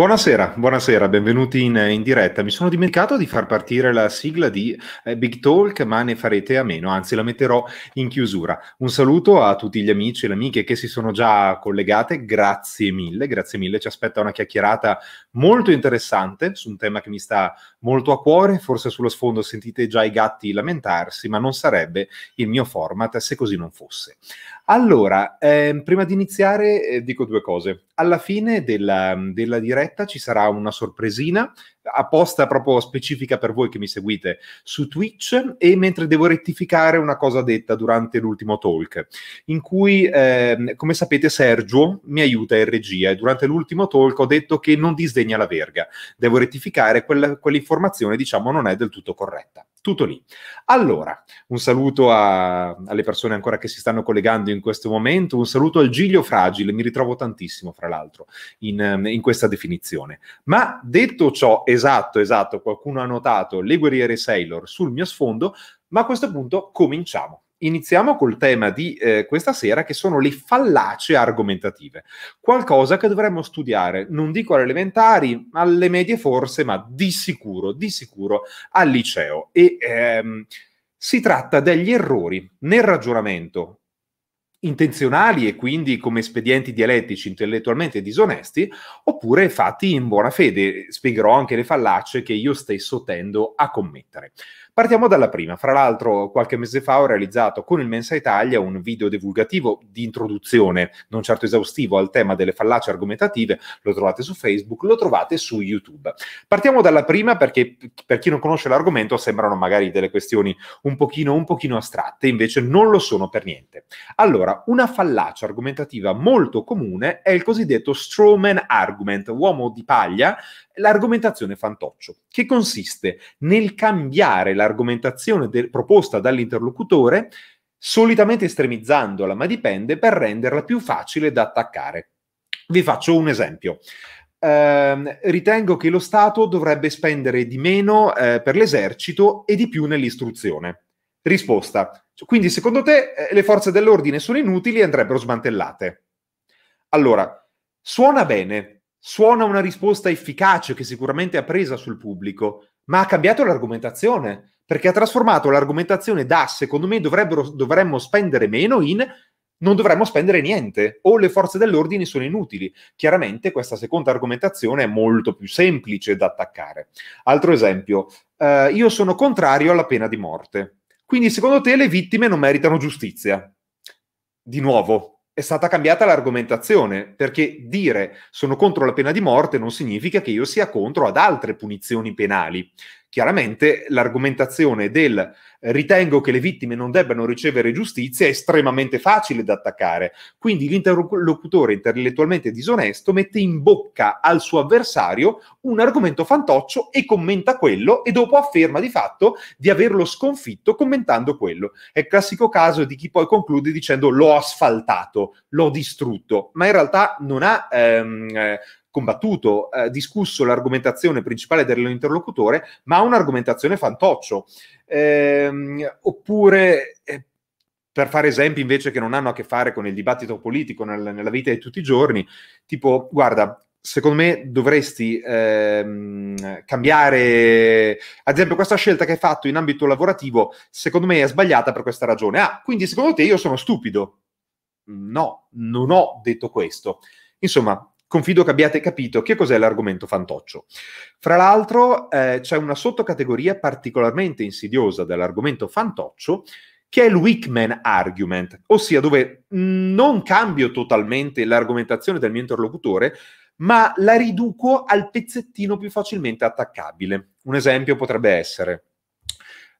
Buonasera, buonasera, benvenuti in, in, diretta. Mi sono dimenticato di far partire la sigla di eh, Big Talk, ma ne farete a meno, anzi la metterò in chiusura. Un saluto a tutti gli amici e le amiche che si sono già collegate, grazie mille, grazie mille. Ci aspetta una chiacchierata molto interessante su un tema che mi sta molto a cuore, forse sullo sfondo sentite già i gatti lamentarsi, ma non sarebbe il mio format se così non fosse. Allora, ehm, prima di iniziare eh, dico due cose. Alla fine della, della diretta ci sarà una sorpresina apposta proprio specifica per voi che mi seguite su Twitch e mentre devo rettificare una cosa detta durante l'ultimo talk, in cui, eh, come sapete, Sergio mi aiuta in regia e durante l'ultimo talk ho detto che non disdegna la verga. Devo rettificare quella, quell'informazione, diciamo, non è del tutto corretta. Tutto lì. Allora, un saluto a, alle persone ancora che si stanno collegando in questo momento, un saluto al Giglio Fragile, mi ritrovo tantissimo, fra l'altro, in, in questa definizione. Ma detto ciò, esatto, Esatto, esatto, qualcuno ha notato le guerriere Sailor sul mio sfondo, ma a questo punto cominciamo. Iniziamo col tema di eh, questa sera che sono le fallacie argomentative, qualcosa che dovremmo studiare, non dico alle elementari, alle medie forse, ma di sicuro, di sicuro al liceo. E ehm, si tratta degli errori nel ragionamento intenzionali e quindi come espedienti dialettici intellettualmente disonesti, oppure fatti in buona fede. Spiegherò anche le fallacce che io stesso tendo a commettere. Partiamo dalla prima. Fra l'altro, qualche mese fa ho realizzato con il Mensa Italia un video divulgativo di introduzione, non certo esaustivo, al tema delle fallacie argomentative. Lo trovate su Facebook, lo trovate su YouTube. Partiamo dalla prima perché per chi non conosce l'argomento sembrano magari delle questioni un pochino, un pochino astratte, invece non lo sono per niente. Allora, una fallacia argomentativa molto comune è il cosiddetto strawman argument, uomo di paglia, l'argomentazione fantoccio, che consiste nel cambiare l'argomentazione de- proposta dall'interlocutore, solitamente estremizzandola, ma dipende, per renderla più facile da attaccare. Vi faccio un esempio. Eh, ritengo che lo Stato dovrebbe spendere di meno eh, per l'esercito e di più nell'istruzione. Risposta. Quindi, secondo te, eh, le forze dell'ordine sono inutili e andrebbero smantellate? Allora, suona bene, suona una risposta efficace che sicuramente ha presa sul pubblico, ma ha cambiato l'argomentazione, perché ha trasformato l'argomentazione da secondo me dovremmo spendere meno in non dovremmo spendere niente o le forze dell'ordine sono inutili. Chiaramente questa seconda argomentazione è molto più semplice da attaccare. Altro esempio, eh, io sono contrario alla pena di morte, quindi secondo te le vittime non meritano giustizia. Di nuovo, è stata cambiata l'argomentazione, perché dire sono contro la pena di morte non significa che io sia contro ad altre punizioni penali. Chiaramente l'argomentazione del eh, ritengo che le vittime non debbano ricevere giustizia è estremamente facile da attaccare, quindi l'interlocutore intellettualmente disonesto mette in bocca al suo avversario un argomento fantoccio e commenta quello e dopo afferma di fatto di averlo sconfitto commentando quello. È il classico caso di chi poi conclude dicendo l'ho asfaltato, l'ho distrutto, ma in realtà non ha... Ehm, combattuto, eh, discusso l'argomentazione principale dell'interlocutore, ma un'argomentazione fantoccio. Eh, oppure, eh, per fare esempi invece che non hanno a che fare con il dibattito politico nel, nella vita di tutti i giorni, tipo, guarda, secondo me dovresti ehm, cambiare, ad esempio, questa scelta che hai fatto in ambito lavorativo, secondo me è sbagliata per questa ragione. Ah, quindi secondo te io sono stupido? No, non ho detto questo. Insomma, Confido che abbiate capito che cos'è l'argomento fantoccio. Fra l'altro eh, c'è una sottocategoria particolarmente insidiosa dell'argomento fantoccio che è il weak man argument, ossia dove non cambio totalmente l'argomentazione del mio interlocutore, ma la riduco al pezzettino più facilmente attaccabile. Un esempio potrebbe essere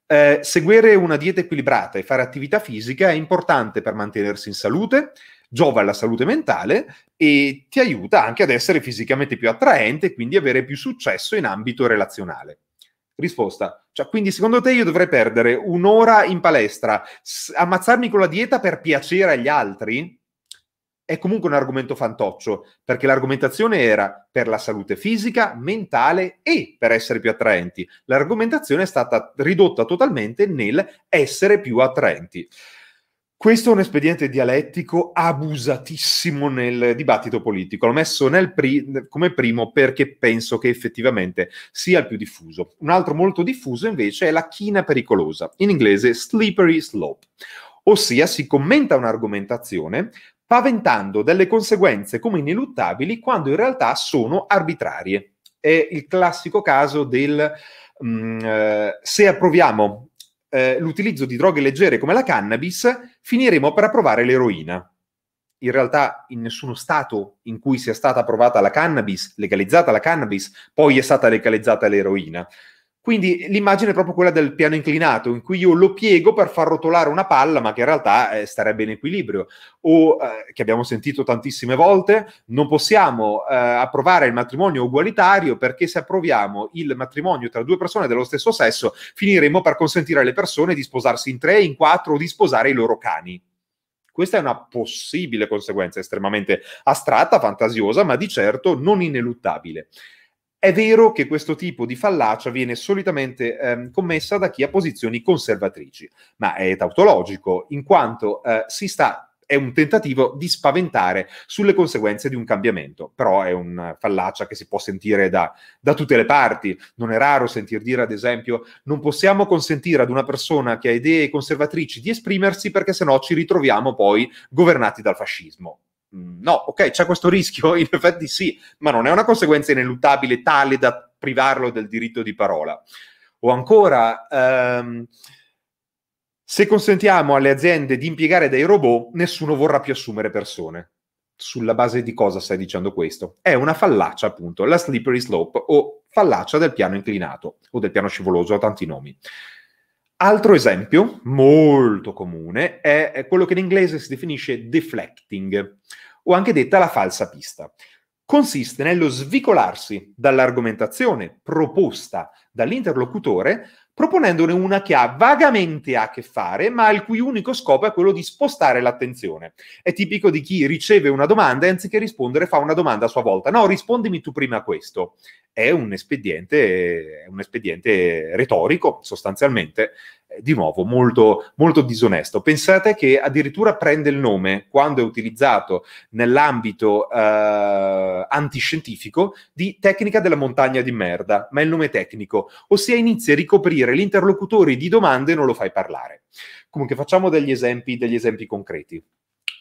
eh, seguire una dieta equilibrata e fare attività fisica è importante per mantenersi in salute, giova alla salute mentale e ti aiuta anche ad essere fisicamente più attraente e quindi avere più successo in ambito relazionale. Risposta. Cioè, quindi secondo te io dovrei perdere un'ora in palestra, s- ammazzarmi con la dieta per piacere agli altri? È comunque un argomento fantoccio, perché l'argomentazione era per la salute fisica, mentale e per essere più attraenti. L'argomentazione è stata ridotta totalmente nel essere più attraenti. Questo è un espediente dialettico abusatissimo nel dibattito politico. L'ho messo pri- come primo perché penso che effettivamente sia il più diffuso. Un altro molto diffuso invece è la china pericolosa, in inglese slippery slope, ossia si commenta un'argomentazione paventando delle conseguenze come ineluttabili quando in realtà sono arbitrarie. È il classico caso del mh, mm, eh, se approviamo eh, l'utilizzo di droghe leggere come la cannabis, finiremo per approvare l'eroina. In realtà in nessuno stato in cui sia stata approvata la cannabis, legalizzata la cannabis, poi è stata legalizzata l'eroina. Quindi l'immagine è proprio quella del piano inclinato, in cui io lo piego per far rotolare una palla, ma che in realtà eh, starebbe in equilibrio. O, eh, che abbiamo sentito tantissime volte, non possiamo eh, approvare il matrimonio ugualitario perché se approviamo il matrimonio tra due persone dello stesso sesso, finiremo per consentire alle persone di sposarsi in tre, in quattro o di sposare i loro cani. Questa è una possibile conseguenza estremamente astratta, fantasiosa, ma di certo non ineluttabile. È vero che questo tipo di fallacia viene solitamente ehm, commessa da chi ha posizioni conservatrici, ma è tautologico, in quanto eh, si sta è un tentativo di spaventare sulle conseguenze di un cambiamento, però è una fallacia che si può sentire da, da, tutte le parti. Non è raro sentir dire, ad esempio, non possiamo consentire ad una persona che ha idee conservatrici di esprimersi perché sennò ci ritroviamo poi governati dal fascismo. Mm, no, ok, c'è questo rischio, in effetti sì, ma non è una conseguenza ineluttabile tale da privarlo del diritto di parola. O ancora, ehm, se consentiamo alle aziende di impiegare dei robot, nessuno vorrà più assumere persone. Sulla base di cosa stai dicendo questo? È una fallacia, appunto, la slippery slope o fallacia del piano inclinato o del piano scivoloso, ha tanti nomi. Altro esempio molto comune è quello che in inglese si definisce deflecting, o anche detta la falsa pista. Consiste nello svicolarsi dall'argomentazione proposta dall'interlocutore proponendone una che ha vagamente a che fare, ma il cui unico scopo è quello di spostare l'attenzione. È tipico di chi riceve una domanda e anziché rispondere fa una domanda a sua volta. No, rispondimi tu prima a questo. È un espediente, un espediente retorico, sostanzialmente, eh, di nuovo molto, molto disonesto. Pensate che addirittura prende il nome, quando è utilizzato nell'ambito eh, antiscientifico, di tecnica della montagna di merda, ma è il nome tecnico, ossia inizia a ricoprire l'interlocutore di domande e non lo fai parlare. Comunque facciamo degli esempi, degli esempi concreti.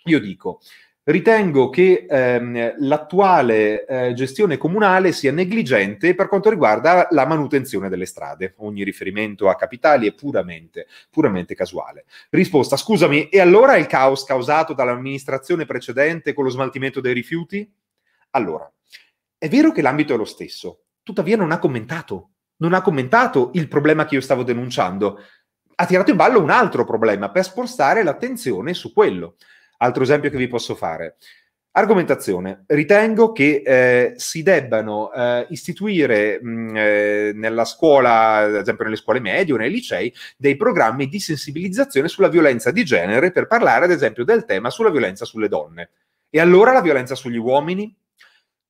Io dico, Ritengo che ehm, l'attuale eh, gestione comunale sia negligente per quanto riguarda la manutenzione delle strade. Ogni riferimento a capitali è puramente, puramente casuale. Risposta, scusami, e allora il caos causato dall'amministrazione precedente con lo smaltimento dei rifiuti? Allora, è vero che l'ambito è lo stesso, tuttavia non ha commentato. Non ha commentato il problema che io stavo denunciando. Ha tirato in ballo un altro problema per spostare l'attenzione su quello. Altro esempio che vi posso fare. Argomentazione. Ritengo che eh, si debbano eh, istituire mh, mm, eh, nella scuola, ad esempio nelle scuole medie o nei licei, dei programmi di sensibilizzazione sulla violenza di genere per parlare, ad esempio, del tema sulla violenza sulle donne. E allora la violenza sugli uomini?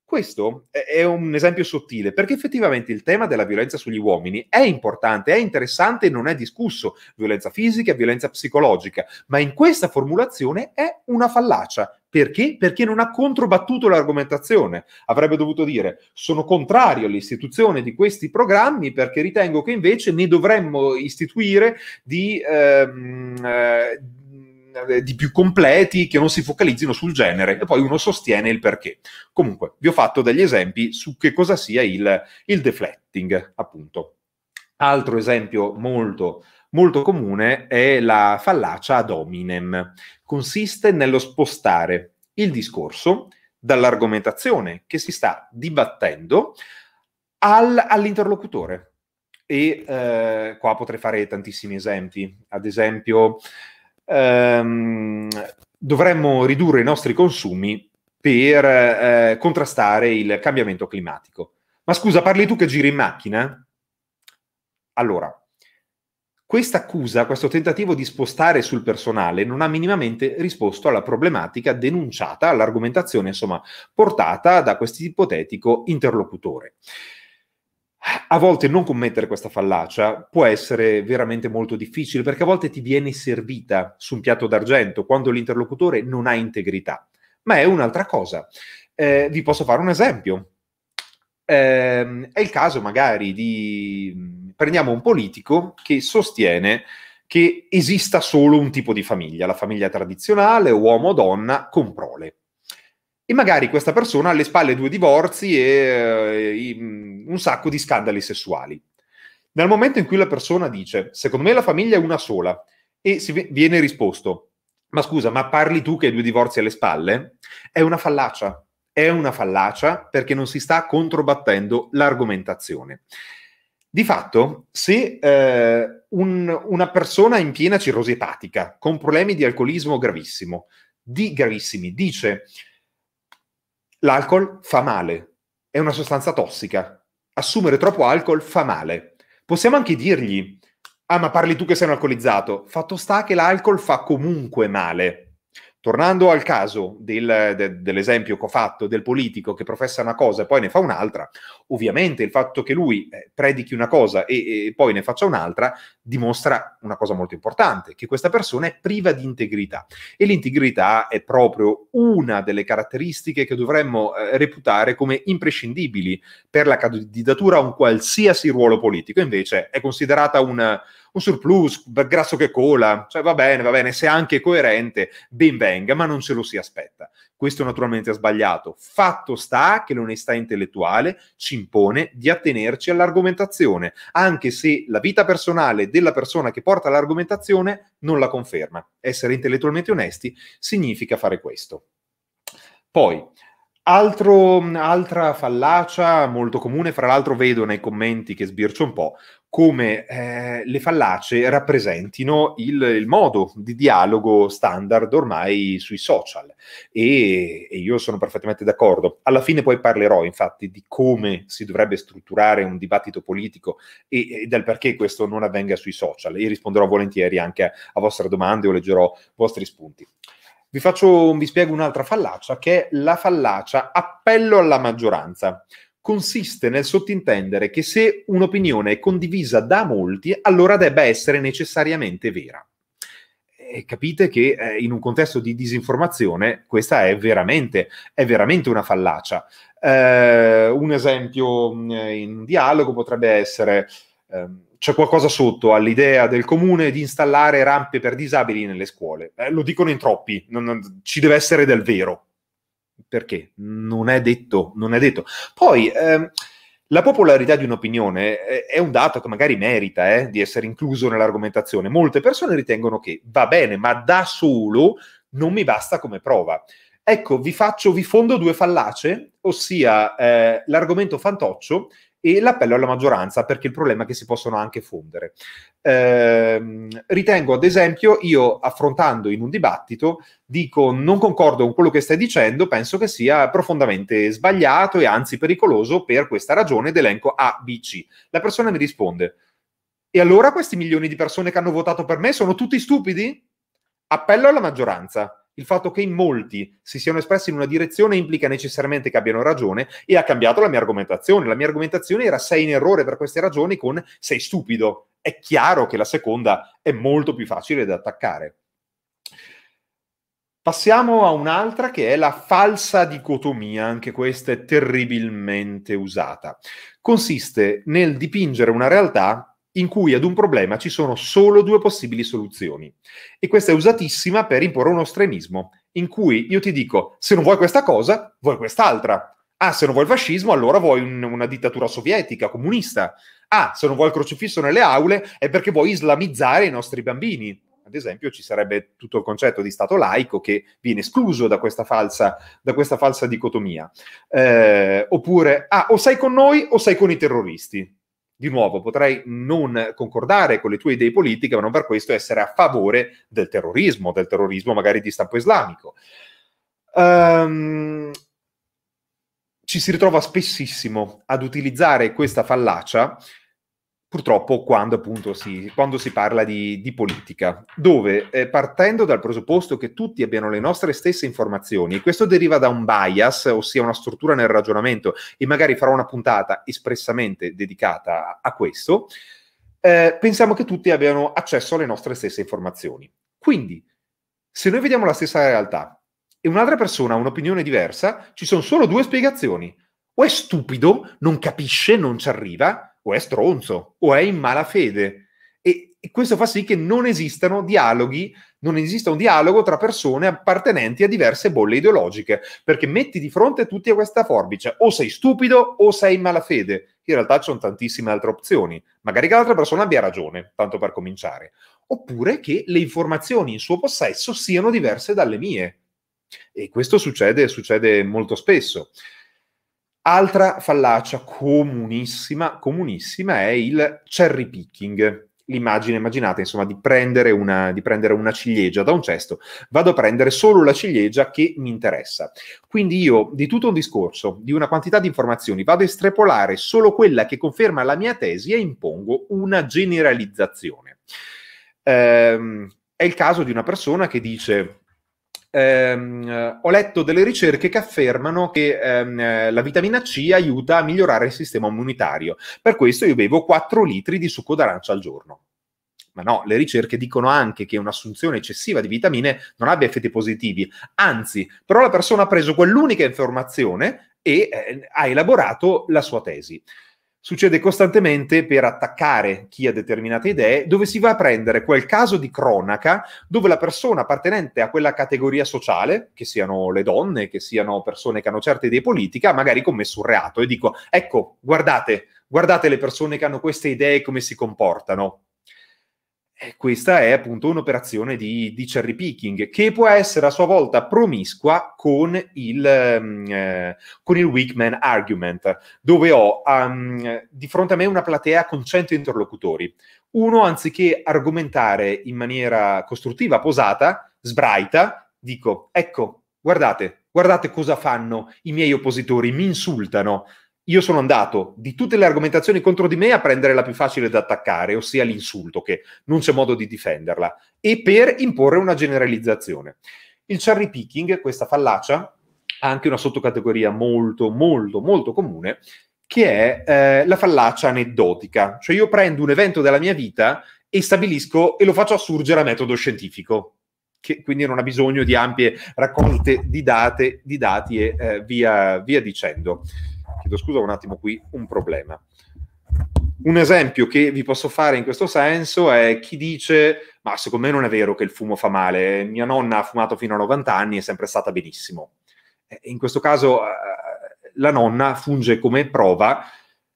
Questo è un esempio sottile, perché effettivamente il tema della violenza sugli uomini è importante, è interessante e non è discusso. Violenza fisica, violenza psicologica, ma in questa formulazione è una fallacia. Perché? Perché non ha controbattuto l'argomentazione. Avrebbe dovuto dire sono contrario all'istituzione di questi programmi perché ritengo che invece ne dovremmo istituire di... Ehm, eh, eh, di più completi che non si focalizzino sul genere e poi uno sostiene il perché. Comunque, vi ho fatto degli esempi su che cosa sia il, il deflecting, appunto. Altro esempio molto molto comune è la fallacia ad hominem. Consiste nello spostare il discorso dall'argomentazione che si sta dibattendo al, all'interlocutore. E eh, qua potrei fare tantissimi esempi. Ad esempio, ehm, dovremmo ridurre i nostri consumi per eh, contrastare il cambiamento climatico. Ma scusa, parli tu che giri in macchina? Allora, questa accusa, questo tentativo di spostare sul personale non ha minimamente risposto alla problematica denunciata, all'argomentazione insomma portata da questo ipotetico interlocutore a volte non commettere questa fallacia può essere veramente molto difficile perché a volte ti viene servita su un piatto d'argento quando l'interlocutore non ha integrità. Ma è un'altra cosa. Eh, vi posso fare un esempio. Eh, è il caso magari di... prendiamo un politico che sostiene che esista solo un tipo di famiglia, la famiglia tradizionale, uomo-donna, o con prole. E magari questa persona ha alle spalle due divorzi e, e eh, un sacco di scandali sessuali. Nel momento in cui la persona dice, secondo me la famiglia è una sola, e si viene risposto, ma scusa, ma parli tu che hai due divorzi alle spalle? È una fallacia. È una fallacia perché non si sta controbattendo l'argomentazione. Di fatto, se eh, un, una persona in piena cirrosi epatica, con problemi di alcolismo gravissimo, di gravissimi, dice l'alcol fa male, è una sostanza tossica, assumere troppo alcol fa male. Possiamo anche dirgli, ah ma parli tu che sei un alcolizzato, fatto sta che l'alcol fa comunque male. Tornando al caso del, de, dell'esempio che ho fatto del politico che professa una cosa e poi ne fa un'altra, ovviamente il fatto che lui eh, predichi una cosa e, e poi ne faccia un'altra dimostra una cosa molto importante, che questa persona è priva di integrità. E l'integrità è proprio una delle caratteristiche che dovremmo eh, reputare come imprescindibili per la candidatura a un qualsiasi ruolo politico, invece è considerata un un surplus grasso che cola, cioè va bene, va bene, se anche coerente, ben venga, ma non se lo si aspetta. Questo naturalmente è sbagliato. Fatto sta che l'onestà intellettuale ci impone di attenerci all'argomentazione, anche se la vita personale della persona che porta l'argomentazione non la conferma. Essere intellettualmente onesti significa fare questo. Poi, Altro, altra fallacia molto comune, fra l'altro vedo nei commenti che sbircio un po', come eh, le fallace rappresentino il, il, modo di dialogo standard ormai sui social e, e, io sono perfettamente d'accordo. Alla fine poi parlerò infatti di come si dovrebbe strutturare un dibattito politico e, e del perché questo non avvenga sui social e risponderò volentieri anche a, a vostre domande o leggerò vostri spunti. Vi, faccio, vi spiego un'altra fallacia che è la fallacia appello alla maggioranza. Consiste nel sottintendere che se un'opinione è condivisa da molti, allora debba essere necessariamente vera. E capite che eh, in un contesto di disinformazione questa è veramente, è veramente una fallacia. Eh, un esempio mm, in un dialogo potrebbe essere... Eh, c'è qualcosa sotto all'idea del comune di installare rampe per disabili nelle scuole. Eh, lo dicono in troppi, non, non, ci deve essere del vero. Perché? Non è detto, non è detto. Poi, ehm, la popolarità di un'opinione eh, è un dato che magari merita eh, di essere incluso nell'argomentazione. Molte persone ritengono che va bene, ma da solo non mi basta come prova. Ecco, vi faccio, vi fondo due fallace, ossia eh, l'argomento fantoccio e l'appello alla maggioranza, perché il problema è che si possono anche fondere. Eh, ritengo, ad esempio, io affrontando in un dibattito, dico non concordo con quello che stai dicendo, penso che sia profondamente sbagliato e anzi pericoloso per questa ragione ed elenco A, B, C. La persona mi risponde, e allora questi milioni di persone che hanno votato per me sono tutti stupidi? Appello alla maggioranza il fatto che in molti si siano espressi in una direzione implica necessariamente che abbiano ragione e ha cambiato la mia argomentazione. La mia argomentazione era sei in errore per queste ragioni con sei stupido. È chiaro che la seconda è molto più facile da attaccare. Passiamo a un'altra che è la falsa dicotomia, anche questa è terribilmente usata. Consiste nel dipingere una realtà in cui ad un problema ci sono solo due possibili soluzioni. E questa è usatissima per imporre uno estremismo, in cui io ti dico, se non vuoi questa cosa, vuoi quest'altra. Ah, se non vuoi il fascismo, allora vuoi un, una dittatura sovietica, comunista. Ah, se non vuoi il crocifisso nelle aule, è perché vuoi islamizzare i nostri bambini ad esempio ci sarebbe tutto il concetto di Stato laico che viene escluso da questa falsa, da questa falsa dicotomia. Eh, oppure, ah, o sei con noi o sei con i terroristi di nuovo, potrei non concordare con le tue idee politiche, ma non per questo essere a favore del terrorismo, del terrorismo magari di stampo islamico. Um, ci si ritrova spessissimo ad utilizzare questa fallacia purtroppo quando appunto si, quando si parla di, di politica, dove eh, partendo dal presupposto che tutti abbiano le nostre stesse informazioni, questo deriva da un bias, ossia una struttura nel ragionamento, e magari farò una puntata espressamente dedicata a questo, eh, pensiamo che tutti abbiano accesso alle nostre stesse informazioni. Quindi, se noi vediamo la stessa realtà e un'altra persona ha un'opinione diversa, ci sono solo due spiegazioni. O è stupido, non capisce, non ci arriva, o è stronzo o è in malafede. E, e questo fa sì che non esistano dialoghi, non esista un dialogo tra persone appartenenti a diverse bolle ideologiche, perché metti di fronte tutti a questa forbice, o sei stupido o sei in malafede. In realtà ci sono tantissime altre opzioni, magari che l'altra persona abbia ragione, tanto per cominciare, oppure che le informazioni in suo possesso siano diverse dalle mie. E questo succede, succede molto spesso. Altra fallacia comunissima, comunissima è il cherry picking. L'immagine immaginate, insomma, di prendere, una, di prendere una ciliegia da un cesto, vado a prendere solo la ciliegia che mi interessa. Quindi io, di tutto un discorso, di una quantità di informazioni, vado a estrapolare solo quella che conferma la mia tesi e impongo una generalizzazione. Ehm, è il caso di una persona che dice ehm, eh, ho letto delle ricerche che affermano che ehm, eh, la vitamina C aiuta a migliorare il sistema immunitario. Per questo io bevo 4 litri di succo d'arancia al giorno. Ma no, le ricerche dicono anche che un'assunzione eccessiva di vitamine non abbia effetti positivi. Anzi, però la persona ha preso quell'unica informazione e eh, ha elaborato la sua tesi succede costantemente per attaccare chi ha determinate idee, dove si va a prendere quel caso di cronaca dove la persona appartenente a quella categoria sociale, che siano le donne, che siano persone che hanno certe idee politiche, ha magari commesso un reato e dico, ecco, guardate, guardate le persone che hanno queste idee e come si comportano questa è appunto un'operazione di, di, cherry picking che può essere a sua volta promiscua con il, mm, eh, con il weak man argument, dove ho um, di fronte a me una platea con 100 interlocutori. Uno, anziché argomentare in maniera costruttiva, posata, sbraita, dico, ecco, guardate, guardate cosa fanno i miei oppositori, mi insultano io sono andato di tutte le argomentazioni contro di me a prendere la più facile da attaccare, ossia l'insulto, che non c'è modo di difenderla, e per imporre una generalizzazione. Il cherry picking, questa fallacia, ha anche una sottocategoria molto, molto, molto comune, che è eh, la fallacia aneddotica. Cioè io prendo un evento della mia vita e stabilisco e lo faccio assurgere a metodo scientifico, che quindi non ha bisogno di ampie raccolte di, date, di dati e eh, via, via dicendo chiedo scusa un attimo qui, un problema. Un esempio che vi posso fare in questo senso è chi dice, ma secondo me non è vero che il fumo fa male, mia nonna ha fumato fino a 90 anni e è sempre stata benissimo. In questo caso eh, eh, la nonna funge come prova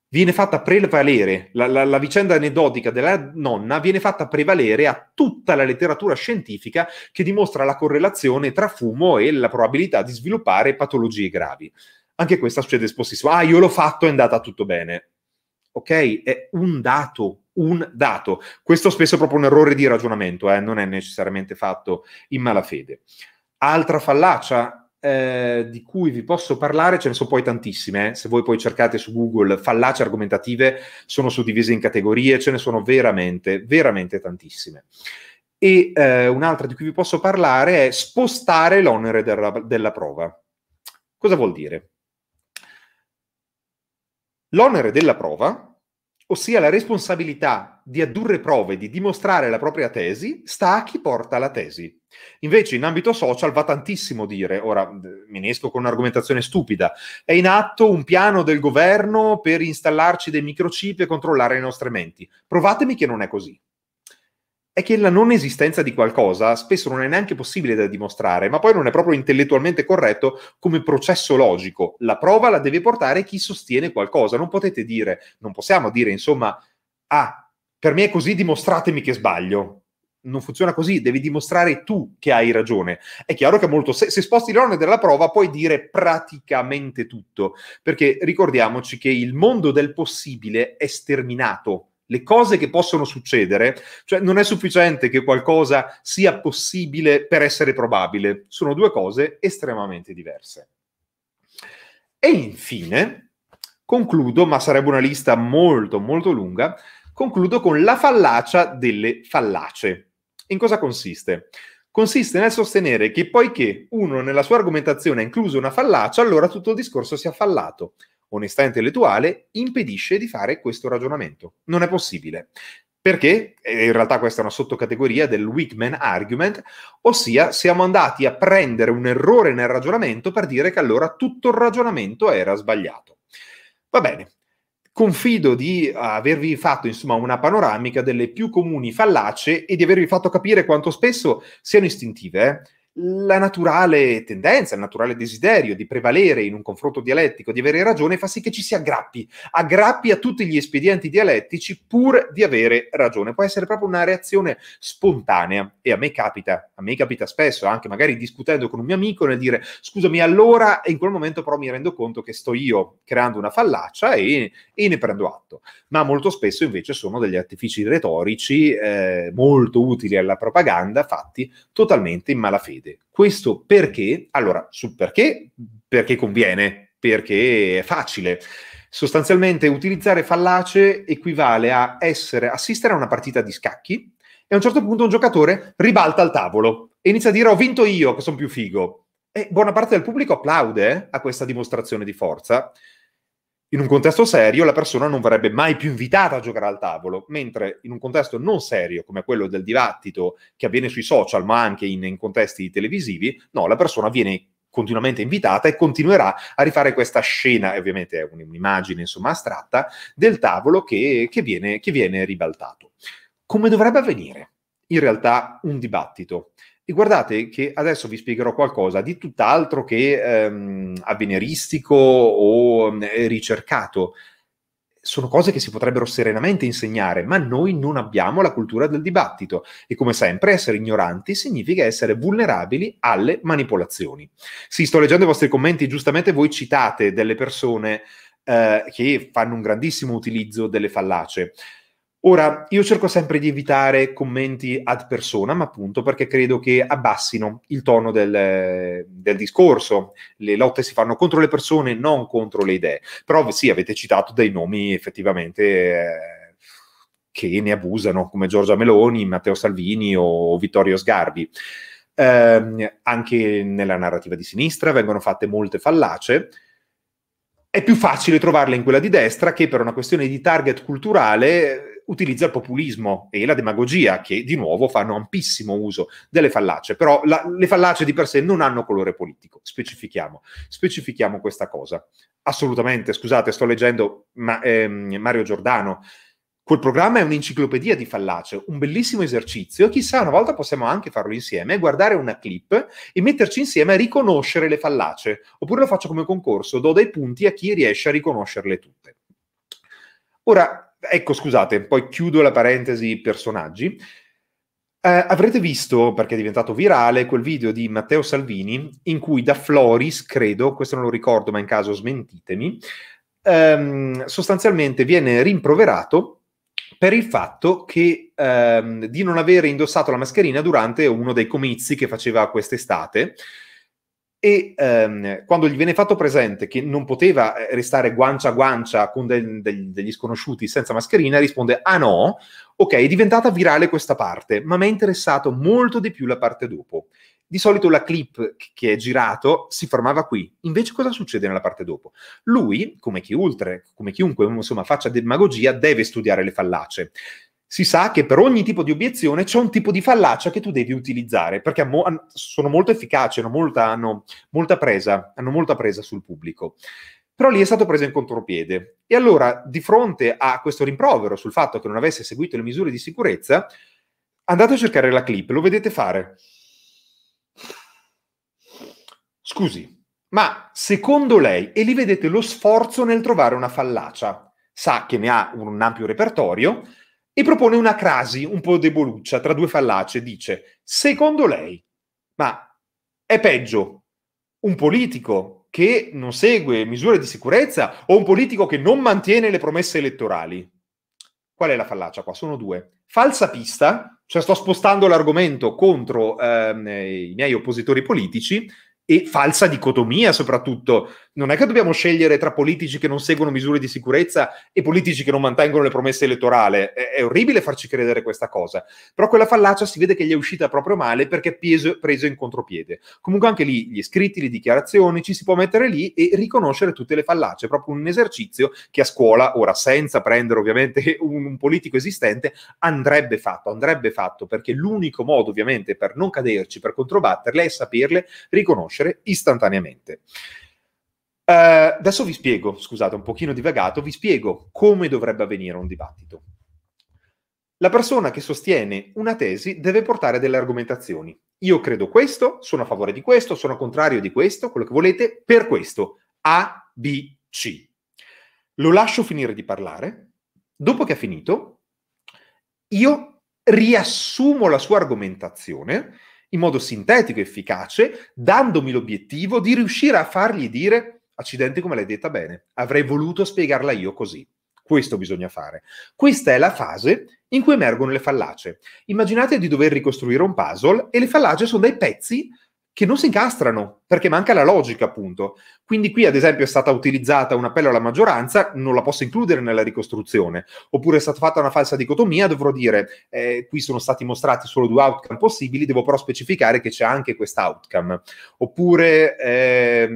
viene fatta prevalere, la, la, la, vicenda aneddotica della nonna viene fatta prevalere a tutta la letteratura scientifica che dimostra la correlazione tra fumo e la probabilità di sviluppare patologie gravi. Anche questa succede spossissimo. Ah, io l'ho fatto, è andata tutto bene. Ok? È un dato, un dato. Questo spesso è proprio un errore di ragionamento, eh? non è necessariamente fatto in malafede. Altra fallacia eh, di cui vi posso parlare, ce ne sono poi tantissime. Eh. Se voi poi cercate su Google fallacie argomentative, sono suddivise in categorie, ce ne sono veramente, veramente tantissime. E eh, un'altra di cui vi posso parlare è spostare l'onere della, della prova. Cosa vuol dire? L'onere della prova, ossia la responsabilità di addurre prove, di dimostrare la propria tesi, sta a chi porta la tesi. Invece in ambito social va tantissimo dire, ora mi ne esco con un'argomentazione stupida, è in atto un piano del governo per installarci dei microchip e controllare le nostre menti. Provatemi che non è così è che la non esistenza di qualcosa spesso non è neanche possibile da dimostrare, ma poi non è proprio intellettualmente corretto come processo logico. La prova la deve portare chi sostiene qualcosa. Non potete dire, non possiamo dire, insomma, ah, per me è così, dimostratemi che sbaglio. Non funziona così, devi dimostrare tu che hai ragione. È chiaro che molto se, se sposti l'onere della prova puoi dire praticamente tutto, perché ricordiamoci che il mondo del possibile è sterminato le cose che possono succedere, cioè non è sufficiente che qualcosa sia possibile per essere probabile, sono due cose estremamente diverse. E infine, concludo, ma sarebbe una lista molto molto lunga, concludo con la fallacia delle fallace. In cosa consiste? Consiste nel sostenere che poiché uno nella sua argomentazione ha incluso una fallacia, allora tutto il discorso sia fallato onestà intellettuale impedisce di fare questo ragionamento. Non è possibile. Perché eh, in realtà questa è una sottocategoria del weak man argument, ossia siamo andati a prendere un errore nel ragionamento per dire che allora tutto il ragionamento era sbagliato. Va bene, confido di avervi fatto insomma una panoramica delle più comuni fallacie e di avervi fatto capire quanto spesso siano istintive. Eh? la naturale tendenza, il naturale desiderio di prevalere in un confronto dialettico, di avere ragione, fa sì che ci si aggrappi, aggrappi a tutti gli espedienti dialettici pur di avere ragione. Può essere proprio una reazione spontanea e a me capita, a me capita spesso, anche magari discutendo con un mio amico nel dire scusami allora e in quel momento però mi rendo conto che sto io creando una fallaccia e, e ne prendo atto. Ma molto spesso invece sono degli artifici retorici eh, molto utili alla propaganda fatti totalmente in malafede succede. Questo perché? Allora, sul perché? Perché conviene, perché è facile. Sostanzialmente utilizzare fallace equivale a essere, assistere a una partita di scacchi e a un certo punto un giocatore ribalta il tavolo e inizia a dire ho vinto io che sono più figo. E buona parte del pubblico applaude eh, a questa dimostrazione di forza, in un contesto serio la persona non verrebbe mai più invitata a giocare al tavolo, mentre in un contesto non serio come quello del dibattito che avviene sui social, ma anche in, in contesti televisivi, no, la persona viene continuamente invitata e continuerà a rifare questa scena, e ovviamente è un'immagine insomma astratta, del tavolo che, che, viene, che viene ribaltato. Come dovrebbe avvenire in realtà un dibattito? E guardate che adesso vi spiegherò qualcosa di tutt'altro che ehm, avveniristico o eh, ricercato. Sono cose che si potrebbero serenamente insegnare, ma noi non abbiamo la cultura del dibattito e come sempre essere ignoranti significa essere vulnerabili alle manipolazioni. Sì, sto leggendo i vostri commenti, giustamente voi citate delle persone eh, che fanno un grandissimo utilizzo delle fallacie. Ora, io cerco sempre di evitare commenti ad persona, ma appunto perché credo che abbassino il tono del, del, discorso. Le lotte si fanno contro le persone, non contro le idee. Però sì, avete citato dei nomi effettivamente eh, che ne abusano, come Giorgia Meloni, Matteo Salvini o Vittorio Sgarbi. Eh, anche nella narrativa di sinistra vengono fatte molte fallace. è più facile trovarle in quella di destra che per una questione di target culturale utilizza il populismo e la demagogia, che di nuovo fanno ampissimo uso delle fallacie, però la, le fallacie di per sé non hanno colore politico, specifichiamo, specifichiamo questa cosa. Assolutamente, scusate, sto leggendo ma, eh, Mario Giordano. Quel programma è un'enciclopedia di fallacie, un bellissimo esercizio. Chissà, una volta possiamo anche farlo insieme, guardare una clip e metterci insieme a riconoscere le fallacie. Oppure lo faccio come concorso, do dei punti a chi riesce a riconoscerle tutte. Ora, ecco, scusate, poi chiudo la parentesi personaggi. Eh, avrete visto, perché è diventato virale, quel video di Matteo Salvini in cui da Floris, credo, questo non lo ricordo, ma in caso smentitemi, ehm, sostanzialmente viene rimproverato per il fatto che, ehm, di non aver indossato la mascherina durante uno dei comizi che faceva quest'estate e ehm, quando gli viene fatto presente che non poteva eh, restare guancia a guancia con de- de- degli sconosciuti senza mascherina, risponde ah no, ok, è diventata virale questa parte, ma mi è interessato molto di più la parte dopo. Di solito la clip che è girato si fermava qui, invece cosa succede nella parte dopo? Lui, come chi oltre, come chiunque insomma, faccia demagogia, deve studiare le fallace si sa che per ogni tipo di obiezione c'è un tipo di fallacia che tu devi utilizzare, perché sono molto efficaci, hanno molta, hanno, molta presa, hanno molta presa sul pubblico. Però lì è stato preso in contropiede. E allora, di fronte a questo rimprovero sul fatto che non avesse seguito le misure di sicurezza, andate a cercare la clip, lo vedete fare. Scusi, ma secondo lei, e lì vedete lo sforzo nel trovare una fallacia, sa che ne ha un ampio repertorio, e propone una crasi un po' deboluccia tra due fallace. Dice, secondo lei, ma è peggio un politico che non segue misure di sicurezza o un politico che non mantiene le promesse elettorali? Qual è la fallacia qua? Sono due. Falsa pista, cioè sto spostando l'argomento contro ehm, i miei oppositori politici, e falsa dicotomia soprattutto, non è che dobbiamo scegliere tra politici che non seguono misure di sicurezza e politici che non mantengono le promesse elettorali. È, è orribile farci credere questa cosa. Però quella fallacia si vede che gli è uscita proprio male perché è pieso, preso in contropiede. Comunque anche lì gli scritti, le dichiarazioni, ci si può mettere lì e riconoscere tutte le fallacie. È proprio un esercizio che a scuola, ora senza prendere ovviamente un, un politico esistente, andrebbe fatto, andrebbe fatto perché l'unico modo ovviamente per non caderci, per controbatterle è saperle riconoscere istantaneamente. Eh, adesso vi spiego, scusate, un pochino divagato, vi spiego come dovrebbe avvenire un dibattito. La persona che sostiene una tesi deve portare delle argomentazioni. Io credo questo, sono a favore di questo, sono contrario di questo, quello che volete, per questo. A, B, C. Lo lascio finire di parlare. Dopo che ha finito, io riassumo la sua argomentazione in modo sintetico e efficace, dandomi l'obiettivo di riuscire a fargli dire accidenti come l'hai detta bene, avrei voluto spiegarla io così. Questo bisogna fare. Questa è la fase in cui emergono le fallace. Immaginate di dover ricostruire un puzzle e le fallace sono dei pezzi che non si incastrano, perché manca la logica, appunto. Quindi qui, ad esempio, è stata utilizzata un appello alla maggioranza, non la posso includere nella ricostruzione, oppure è stata fatta una falsa dicotomia, dovrò dire, eh, qui sono stati mostrati solo due outcome possibili, devo però specificare che c'è anche quest'outcome. Oppure eh,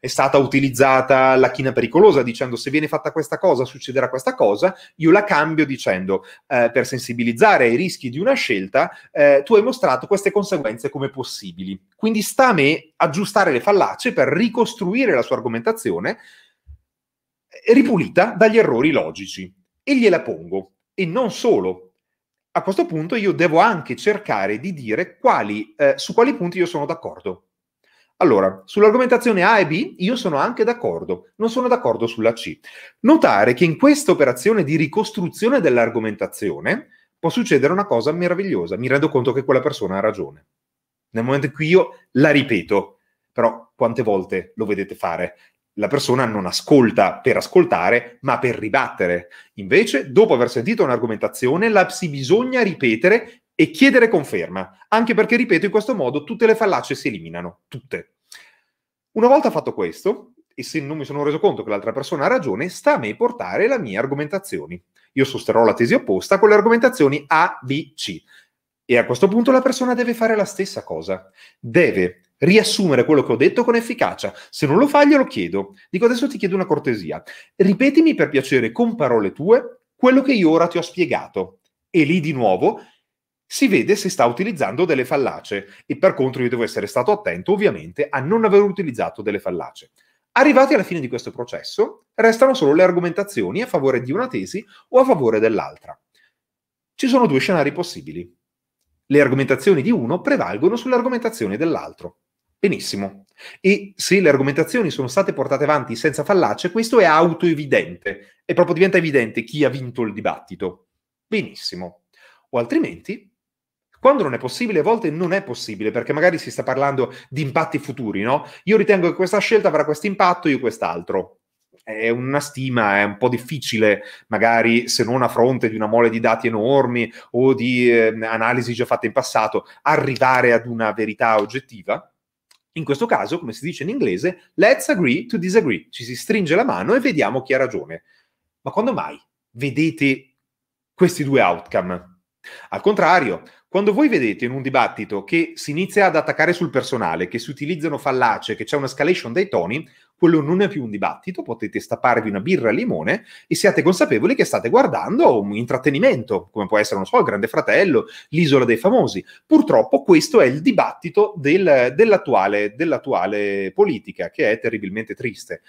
è stata utilizzata la china pericolosa, dicendo se viene fatta questa cosa succederà questa cosa, io la cambio dicendo, eh, per sensibilizzare ai rischi di una scelta, eh, tu hai mostrato queste conseguenze come possibili. Quindi sta a me aggiustare le fallacie, per ricostruire la sua argomentazione eh, ripulita dagli errori logici. E gliela pongo. E non solo, a questo punto io devo anche cercare di dire quali, eh, su quali punti io sono d'accordo. Allora, sull'argomentazione A e B io sono anche d'accordo, non sono d'accordo sulla C. Notare che in questa operazione di ricostruzione dell'argomentazione può succedere una cosa meravigliosa, mi rendo conto che quella persona ha ragione. Nel momento in cui io la ripeto, però quante volte lo vedete fare? La persona non ascolta per ascoltare, ma per ribattere. Invece, dopo aver sentito un'argomentazione, la si bisogna ripetere e chiedere conferma, anche perché, ripeto, in questo modo tutte le fallacie si eliminano, tutte. Una volta fatto questo, e se non mi sono reso conto che l'altra persona ha ragione, sta a me portare le mie argomentazioni. Io sosterrò la tesi opposta con le argomentazioni A, B, C. E a questo punto la persona deve fare la stessa cosa. Deve riassumere quello che ho detto con efficacia. Se non lo fa, glielo chiedo. Dico adesso ti chiedo una cortesia. Ripetimi per piacere con parole tue quello che io ora ti ho spiegato. E lì di nuovo si vede se sta utilizzando delle fallace. e per contro io devo essere stato attento ovviamente a non aver utilizzato delle fallace. Arrivati alla fine di questo processo, restano solo le argomentazioni a favore di una tesi o a favore dell'altra. Ci sono due scenari possibili le argomentazioni di uno prevalgono sulle argomentazioni dell'altro. Benissimo. E se le argomentazioni sono state portate avanti senza fallace, questo è autoevidente, e proprio diventa evidente chi ha vinto il dibattito. Benissimo. O altrimenti, quando non è possibile, a volte non è possibile, perché magari si sta parlando di impatti futuri, no? Io ritengo che questa scelta avrà questo impatto, io quest'altro è una stima, è un po' difficile, magari se non a fronte di una mole di dati enormi o di eh, analisi già fatte in passato, arrivare ad una verità oggettiva. In questo caso, come si dice in inglese, let's agree to disagree, ci si stringe la mano e vediamo chi ha ragione. Ma quando mai vedete questi due outcome? Al contrario, quando voi vedete in un dibattito che si inizia ad attaccare sul personale, che si utilizzano fallace, che c'è un'escalation dei toni, quello non è più un dibattito, potete stapparvi una birra al limone e siate consapevoli che state guardando un intrattenimento, come può essere, non so, il Grande Fratello, l'Isola dei Famosi. Purtroppo questo è il dibattito del, dell'attuale, dell'attuale politica, che è terribilmente triste.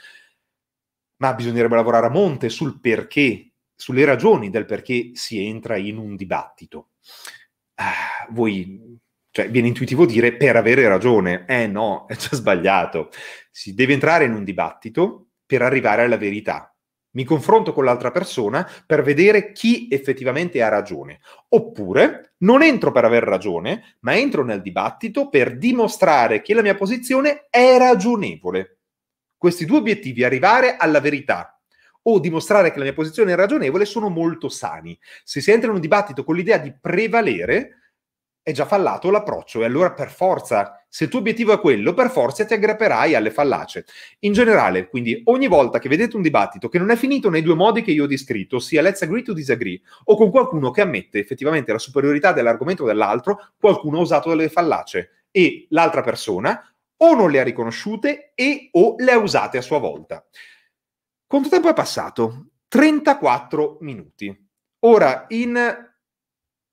Ma bisognerebbe lavorare a monte sul perché, sulle ragioni del perché si entra in un dibattito. Ah, voi, cioè viene intuitivo dire per avere ragione, eh no, è già sbagliato. Si deve entrare in un dibattito per arrivare alla verità. Mi confronto con l'altra persona per vedere chi effettivamente ha ragione. Oppure non entro per aver ragione, ma entro nel dibattito per dimostrare che la mia posizione è ragionevole. Questi due obiettivi, arrivare alla verità o dimostrare che la mia posizione è ragionevole sono molto sani. Se si entra in un dibattito con l'idea di prevalere, è già fallato l'approccio e allora per forza, se il tuo obiettivo è quello, per forza ti aggrapperai alle fallace. In generale, quindi ogni volta che vedete un dibattito che non è finito nei due modi che io ho descritto, sia let's agree to disagree, o con qualcuno che ammette effettivamente la superiorità dell'argomento dell'altro, qualcuno ha usato delle fallace e l'altra persona o non le ha riconosciute e o le ha usate a sua volta. Quanto tempo è passato? 34 minuti. Ora, in,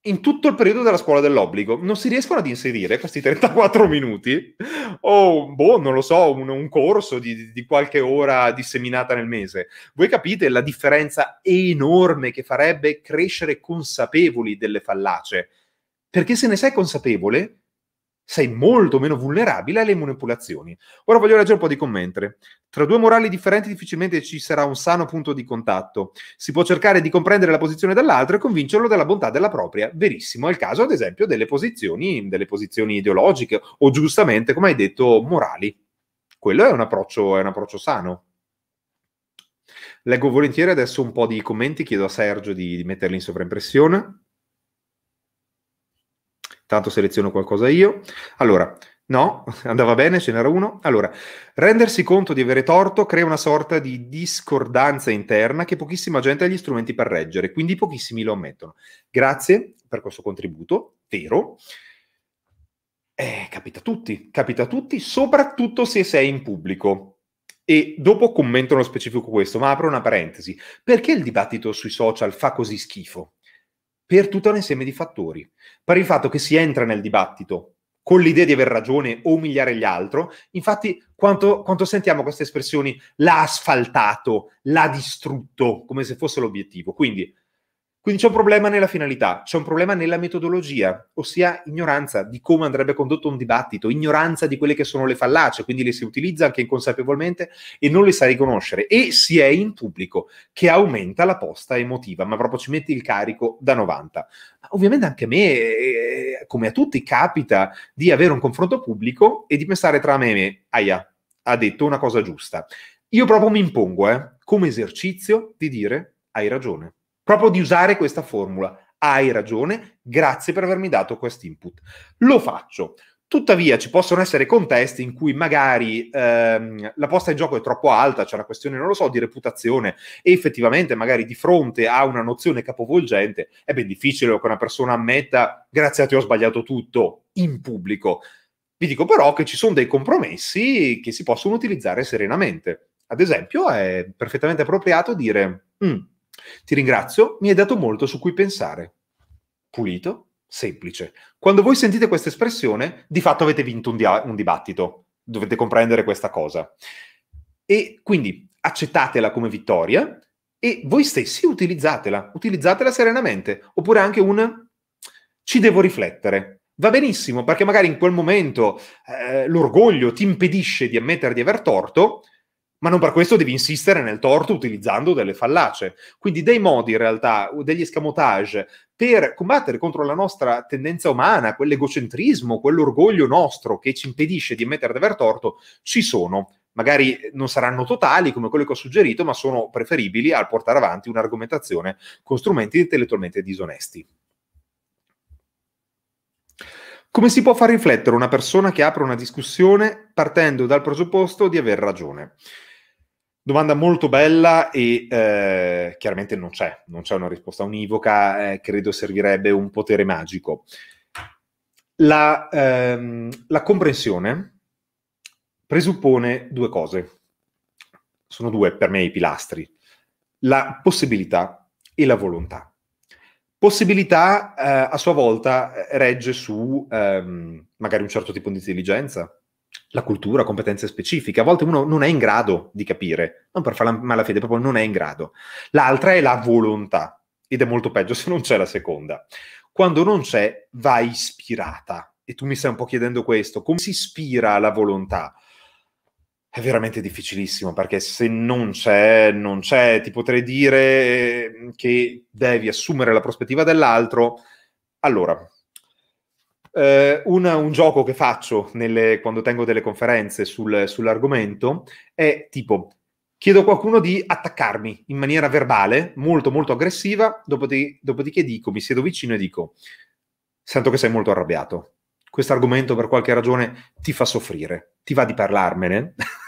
in, tutto il periodo della scuola dell'obbligo non si riescono ad inserire questi 34 minuti o, boh, non lo so, un, un corso di, di, qualche ora disseminata nel mese. Voi capite la differenza enorme che farebbe crescere consapevoli delle fallacie? Perché se ne sei consapevole, sei molto meno vulnerabile alle manipolazioni. Ora voglio leggere un po' di commenti. Tra due morali differenti difficilmente ci sarà un sano punto di contatto. Si può cercare di comprendere la posizione dell'altro e convincerlo della bontà della propria. Verissimo, è il caso ad esempio delle posizioni, delle posizioni ideologiche o giustamente, come hai detto, morali. Quello è un approccio, è un approccio sano. Leggo volentieri adesso un po' di commenti, chiedo a Sergio di, di metterli in sovraimpressione tanto seleziono qualcosa io. Allora, no, andava bene, ce n'era uno. Allora, rendersi conto di avere torto crea una sorta di discordanza interna che pochissima gente ha gli strumenti per reggere, quindi pochissimi lo ammettono. Grazie per questo contributo, vero. Eh, capita a tutti, capita a tutti, soprattutto se sei in pubblico. E dopo commento nello specifico questo, ma apro una parentesi. Perché il dibattito sui social fa così schifo? per tutto un insieme di fattori. Per il fatto che si entra nel dibattito con l'idea di aver ragione o umiliare gli altri. Infatti, quanto, quanto, sentiamo queste espressioni, l'ha asfaltato, l'ha distrutto, come se fosse l'obiettivo. Quindi, quindi c'è un problema nella finalità, c'è un problema nella metodologia, ossia ignoranza di come andrebbe condotto un dibattito, ignoranza di quelle che sono le fallacie, quindi le si utilizza anche inconsapevolmente e non le sa riconoscere e si è in pubblico che aumenta la posta emotiva, ma proprio ci metti il carico da 90. Ma ovviamente anche a me, eh, come a tutti, capita di avere un confronto pubblico e di pensare tra me e me, aia, ha detto una cosa giusta. Io proprio mi impongo, eh, come esercizio, di dire hai ragione proprio di usare questa formula. Hai ragione, grazie per avermi dato questo input. Lo faccio. Tuttavia ci possono essere contesti in cui magari ehm, la posta in gioco è troppo alta, c'è una questione, non lo so, di reputazione e effettivamente magari di fronte a una nozione capovolgente è ben difficile che una persona ammetta grazie a te ho sbagliato tutto in pubblico. Vi dico però che ci sono dei compromessi che si possono utilizzare serenamente. Ad esempio è perfettamente appropriato dire... Mm, ti ringrazio, mi hai dato molto su cui pensare. Pulito, semplice. Quando voi sentite questa espressione, di fatto avete vinto un, dia- un dibattito. Dovete comprendere questa cosa. E quindi accettatela come vittoria e voi stessi utilizzatela, utilizzatela serenamente, oppure anche un ci devo riflettere. Va benissimo, perché magari in quel momento eh, l'orgoglio ti impedisce di ammettere di aver torto, ma non per questo devi insistere nel torto utilizzando delle fallace. Quindi dei modi in realtà, degli escamotage per combattere contro la nostra tendenza umana, quell'egocentrismo, quell'orgoglio nostro che ci impedisce di ammettere di aver torto, ci sono. Magari non saranno totali come quello che ho suggerito, ma sono preferibili al portare avanti un'argomentazione con strumenti intellettualmente disonesti. Come si può far riflettere una persona che apre una discussione partendo dal presupposto di aver ragione? Domanda molto bella e eh, chiaramente non c'è, non c'è una risposta univoca, eh, credo servirebbe un potere magico. La, ehm, la comprensione presuppone due cose, sono due per me i pilastri, la possibilità e la volontà. Possibilità eh, a sua volta eh, regge su ehm, magari un certo tipo di intelligenza, la cultura, competenze specifiche. A volte uno non è in grado di capire, non per fare la malafede, proprio non è in grado. L'altra è la volontà, ed è molto peggio se non c'è la seconda. Quando non c'è, va ispirata. E tu mi stai un po' chiedendo questo, come si ispira la volontà? È veramente difficilissimo perché se non c'è, non c'è, ti potrei dire eh, che devi assumere la prospettiva dell'altro. Allora, eh, una, un gioco che faccio nelle, quando tengo delle conferenze sul, sull'argomento è tipo chiedo a qualcuno di attaccarmi in maniera verbale, molto molto aggressiva, dopodiché, dopodiché dico, mi siedo vicino e dico, sento che sei molto arrabbiato, questo argomento per qualche ragione ti fa soffrire, ti va di parlarmene?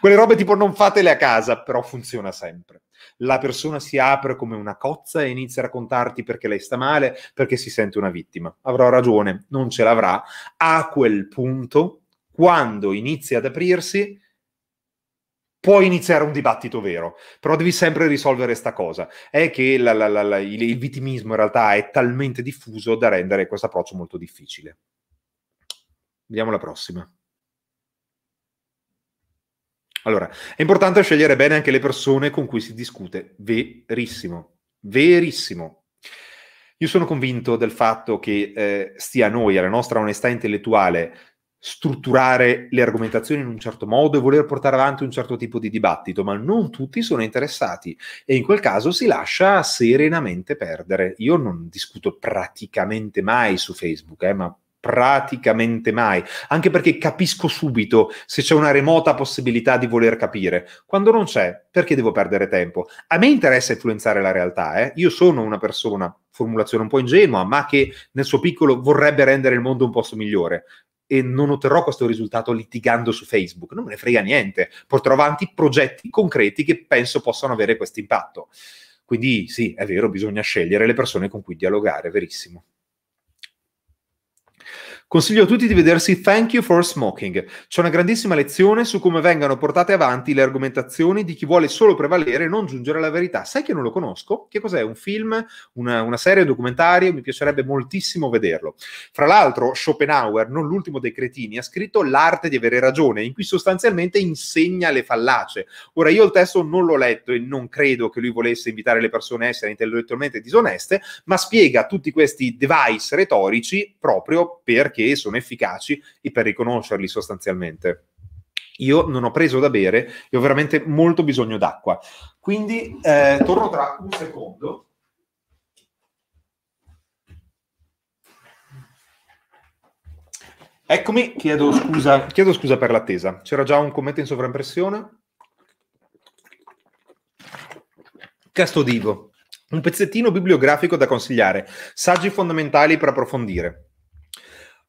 Quelle robe tipo non fatele a casa, però funziona sempre. La persona si apre come una cozza e inizia a raccontarti perché lei sta male, perché si sente una vittima. Avrò ragione, non ce l'avrà. A quel punto, quando inizia ad aprirsi, può iniziare un dibattito vero, però devi sempre risolvere questa cosa. È che la, la, la, il, il vittimismo in realtà è talmente diffuso da rendere questo approccio molto difficile. Vediamo la prossima. Allora, è importante scegliere bene anche le persone con cui si discute, verissimo, verissimo. Io sono convinto del fatto che eh, stia a noi, alla nostra onestà intellettuale, strutturare le argomentazioni in un certo modo e voler portare avanti un certo tipo di dibattito, ma non tutti sono interessati e in quel caso si lascia serenamente perdere. Io non discuto praticamente mai su Facebook, eh, ma praticamente mai, anche perché capisco subito se c'è una remota possibilità di voler capire. Quando non c'è, perché devo perdere tempo? A me interessa influenzare la realtà, eh? io sono una persona, formulazione un po' ingenua, ma che nel suo piccolo vorrebbe rendere il mondo un posto migliore e non otterrò questo risultato litigando su Facebook, non me ne frega niente, porterò avanti progetti concreti che penso possano avere questo impatto. Quindi sì, è vero, bisogna scegliere le persone con cui dialogare, verissimo. Consiglio a tutti di vedersi Thank You for Smoking. C'è una grandissima lezione su come vengano portate avanti le argomentazioni di chi vuole solo prevalere e non giungere alla verità. Sai che non lo conosco? Che cos'è? Un film? Una, una serie? Un documentario? Mi piacerebbe moltissimo vederlo. Fra l'altro, Schopenhauer, non l'ultimo dei cretini, ha scritto L'arte di avere ragione, in cui sostanzialmente insegna le fallace. Ora, io il testo non l'ho letto e non credo che lui volesse invitare le persone a essere intellettualmente disoneste, ma spiega tutti questi device retorici proprio perché perché sono efficaci e per riconoscerli sostanzialmente. Io non ho preso da bere e ho veramente molto bisogno d'acqua. Quindi eh, torno tra un secondo. Eccomi, chiedo scusa, chiedo scusa per l'attesa. C'era già un commento in sovraimpressione? Castodivo. Un pezzettino bibliografico da consigliare, saggi fondamentali per approfondire.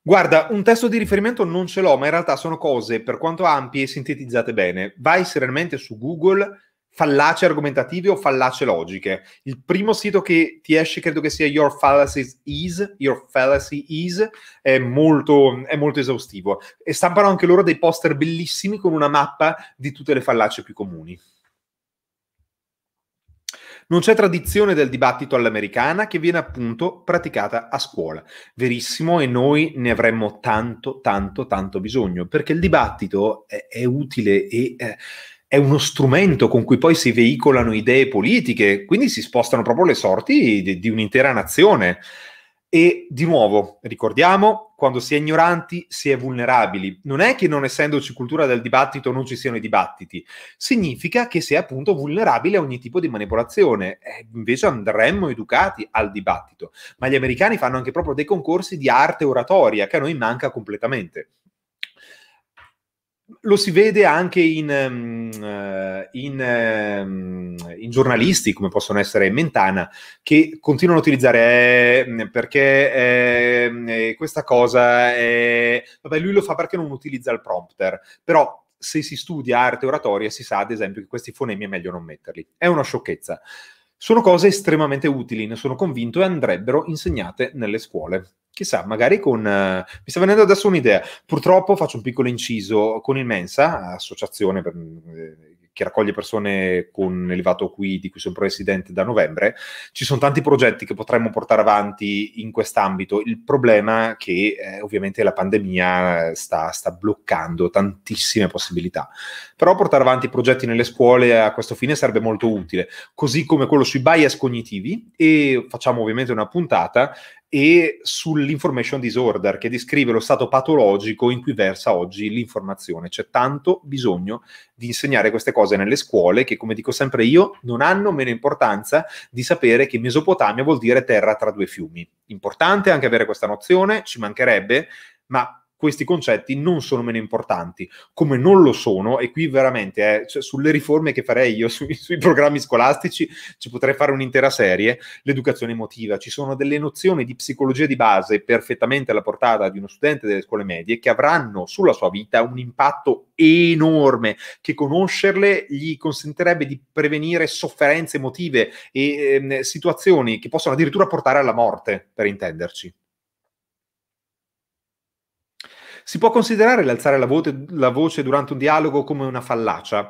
Guarda, un testo di riferimento non ce l'ho, ma in realtà sono cose per quanto ampie sintetizzate bene. Vai serenamente su Google, fallace argomentative o fallace logiche. Il primo sito che ti esce credo che sia Your Fallacies Is, Your Fallacy Is, è molto, è molto esaustivo. E stampano anche loro dei poster bellissimi con una mappa di tutte le fallacie più comuni. Non c'è tradizione del dibattito all'americana che viene appunto praticata a scuola. Verissimo, e noi ne avremmo tanto, tanto, tanto bisogno, perché il dibattito è, è utile e... Eh, è uno strumento con cui poi si veicolano idee politiche, quindi si spostano proprio le sorti di, di un'intera nazione. E di nuovo, ricordiamo, quando si è ignoranti si è vulnerabili. Non è che non essendoci cultura del dibattito non ci siano i dibattiti, significa che si è appunto vulnerabile a ogni tipo di manipolazione. Eh, invece andremmo educati al dibattito. Ma gli americani fanno anche proprio dei concorsi di arte oratoria che a noi manca completamente lo si vede anche in, ehm, eh, in, ehm, in, giornalisti come possono essere Mentana che continuano a utilizzare eh, mm, perché ehm, eh, questa cosa è... vabbè lui lo fa perché non utilizza il prompter però se si studia arte oratoria si sa ad esempio che questi fonemi è meglio non metterli è una sciocchezza sono cose estremamente utili ne sono convinto e andrebbero insegnate nelle scuole chissà, magari con... Uh, mi sta venendo adesso un'idea. Purtroppo faccio un piccolo inciso con il Mensa, associazione per, eh, che raccoglie persone con elevato qui, di cui sono presidente da novembre. Ci sono tanti progetti che potremmo portare avanti in quest'ambito. Il problema è che eh, ovviamente la pandemia sta, sta bloccando tantissime possibilità però portare avanti i progetti nelle scuole a questo fine sarebbe molto utile, così come quello sui bias cognitivi e facciamo ovviamente una puntata e sull'information disorder che descrive lo stato patologico in cui versa oggi l'informazione. C'è tanto bisogno di insegnare queste cose nelle scuole che, come dico sempre io, non hanno meno importanza di sapere che Mesopotamia vuol dire terra tra due fiumi. Importante anche avere questa nozione, ci mancherebbe, ma questi concetti non sono meno importanti, come non lo sono, e qui veramente eh, cioè, sulle riforme che farei io, sui, sui programmi scolastici, ci potrei fare un'intera serie, l'educazione emotiva, ci sono delle nozioni di psicologia di base perfettamente alla portata di uno studente delle scuole medie che avranno sulla sua vita un impatto enorme, che conoscerle gli consentirebbe di prevenire sofferenze emotive e eh, situazioni che possono addirittura portare alla morte, per intenderci. Si può considerare l'alzare la, voce, la voce durante un dialogo come una fallacia?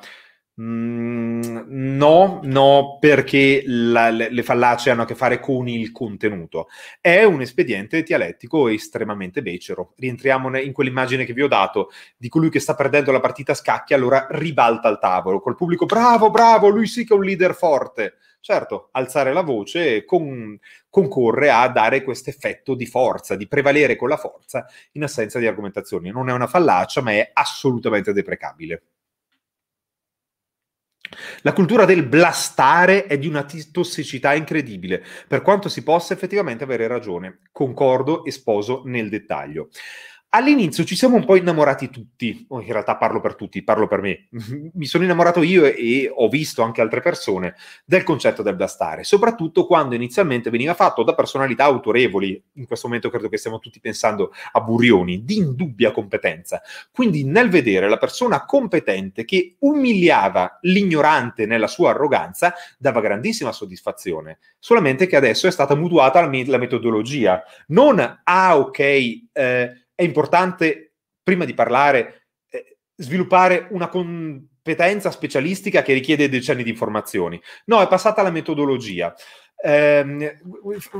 Mm, no, no, perché la, le, le, fallacie hanno a che fare con il contenuto. È un espediente dialettico estremamente becero. Rientriamo in quell'immagine che vi ho dato di colui che sta perdendo la partita a scacchi, allora ribalta il tavolo col pubblico. Bravo, bravo, lui sì che è un leader forte. Certo, alzare la voce con, concorre a dare questo effetto di forza, di prevalere con la forza in assenza di argomentazioni. Non è una fallacia, ma è assolutamente deprecabile. La cultura del blastare è di una tossicità incredibile, per quanto si possa effettivamente avere ragione. Concordo e sposo nel dettaglio all'inizio ci siamo un po' innamorati tutti, oh, in realtà parlo per tutti, parlo per me, mi sono innamorato io e, e, ho visto anche altre persone del concetto del blastare, soprattutto quando inizialmente veniva fatto da personalità autorevoli, in questo momento credo che stiamo tutti pensando a Burioni, di indubbia competenza. Quindi nel vedere la persona competente che umiliava l'ignorante nella sua arroganza dava grandissima soddisfazione, solamente che adesso è stata mutuata la, me- la metodologia, non ah ok... Eh, è importante, prima di parlare, eh, sviluppare una competenza specialistica che richiede decenni di informazioni. No, è passata la metodologia. Eh,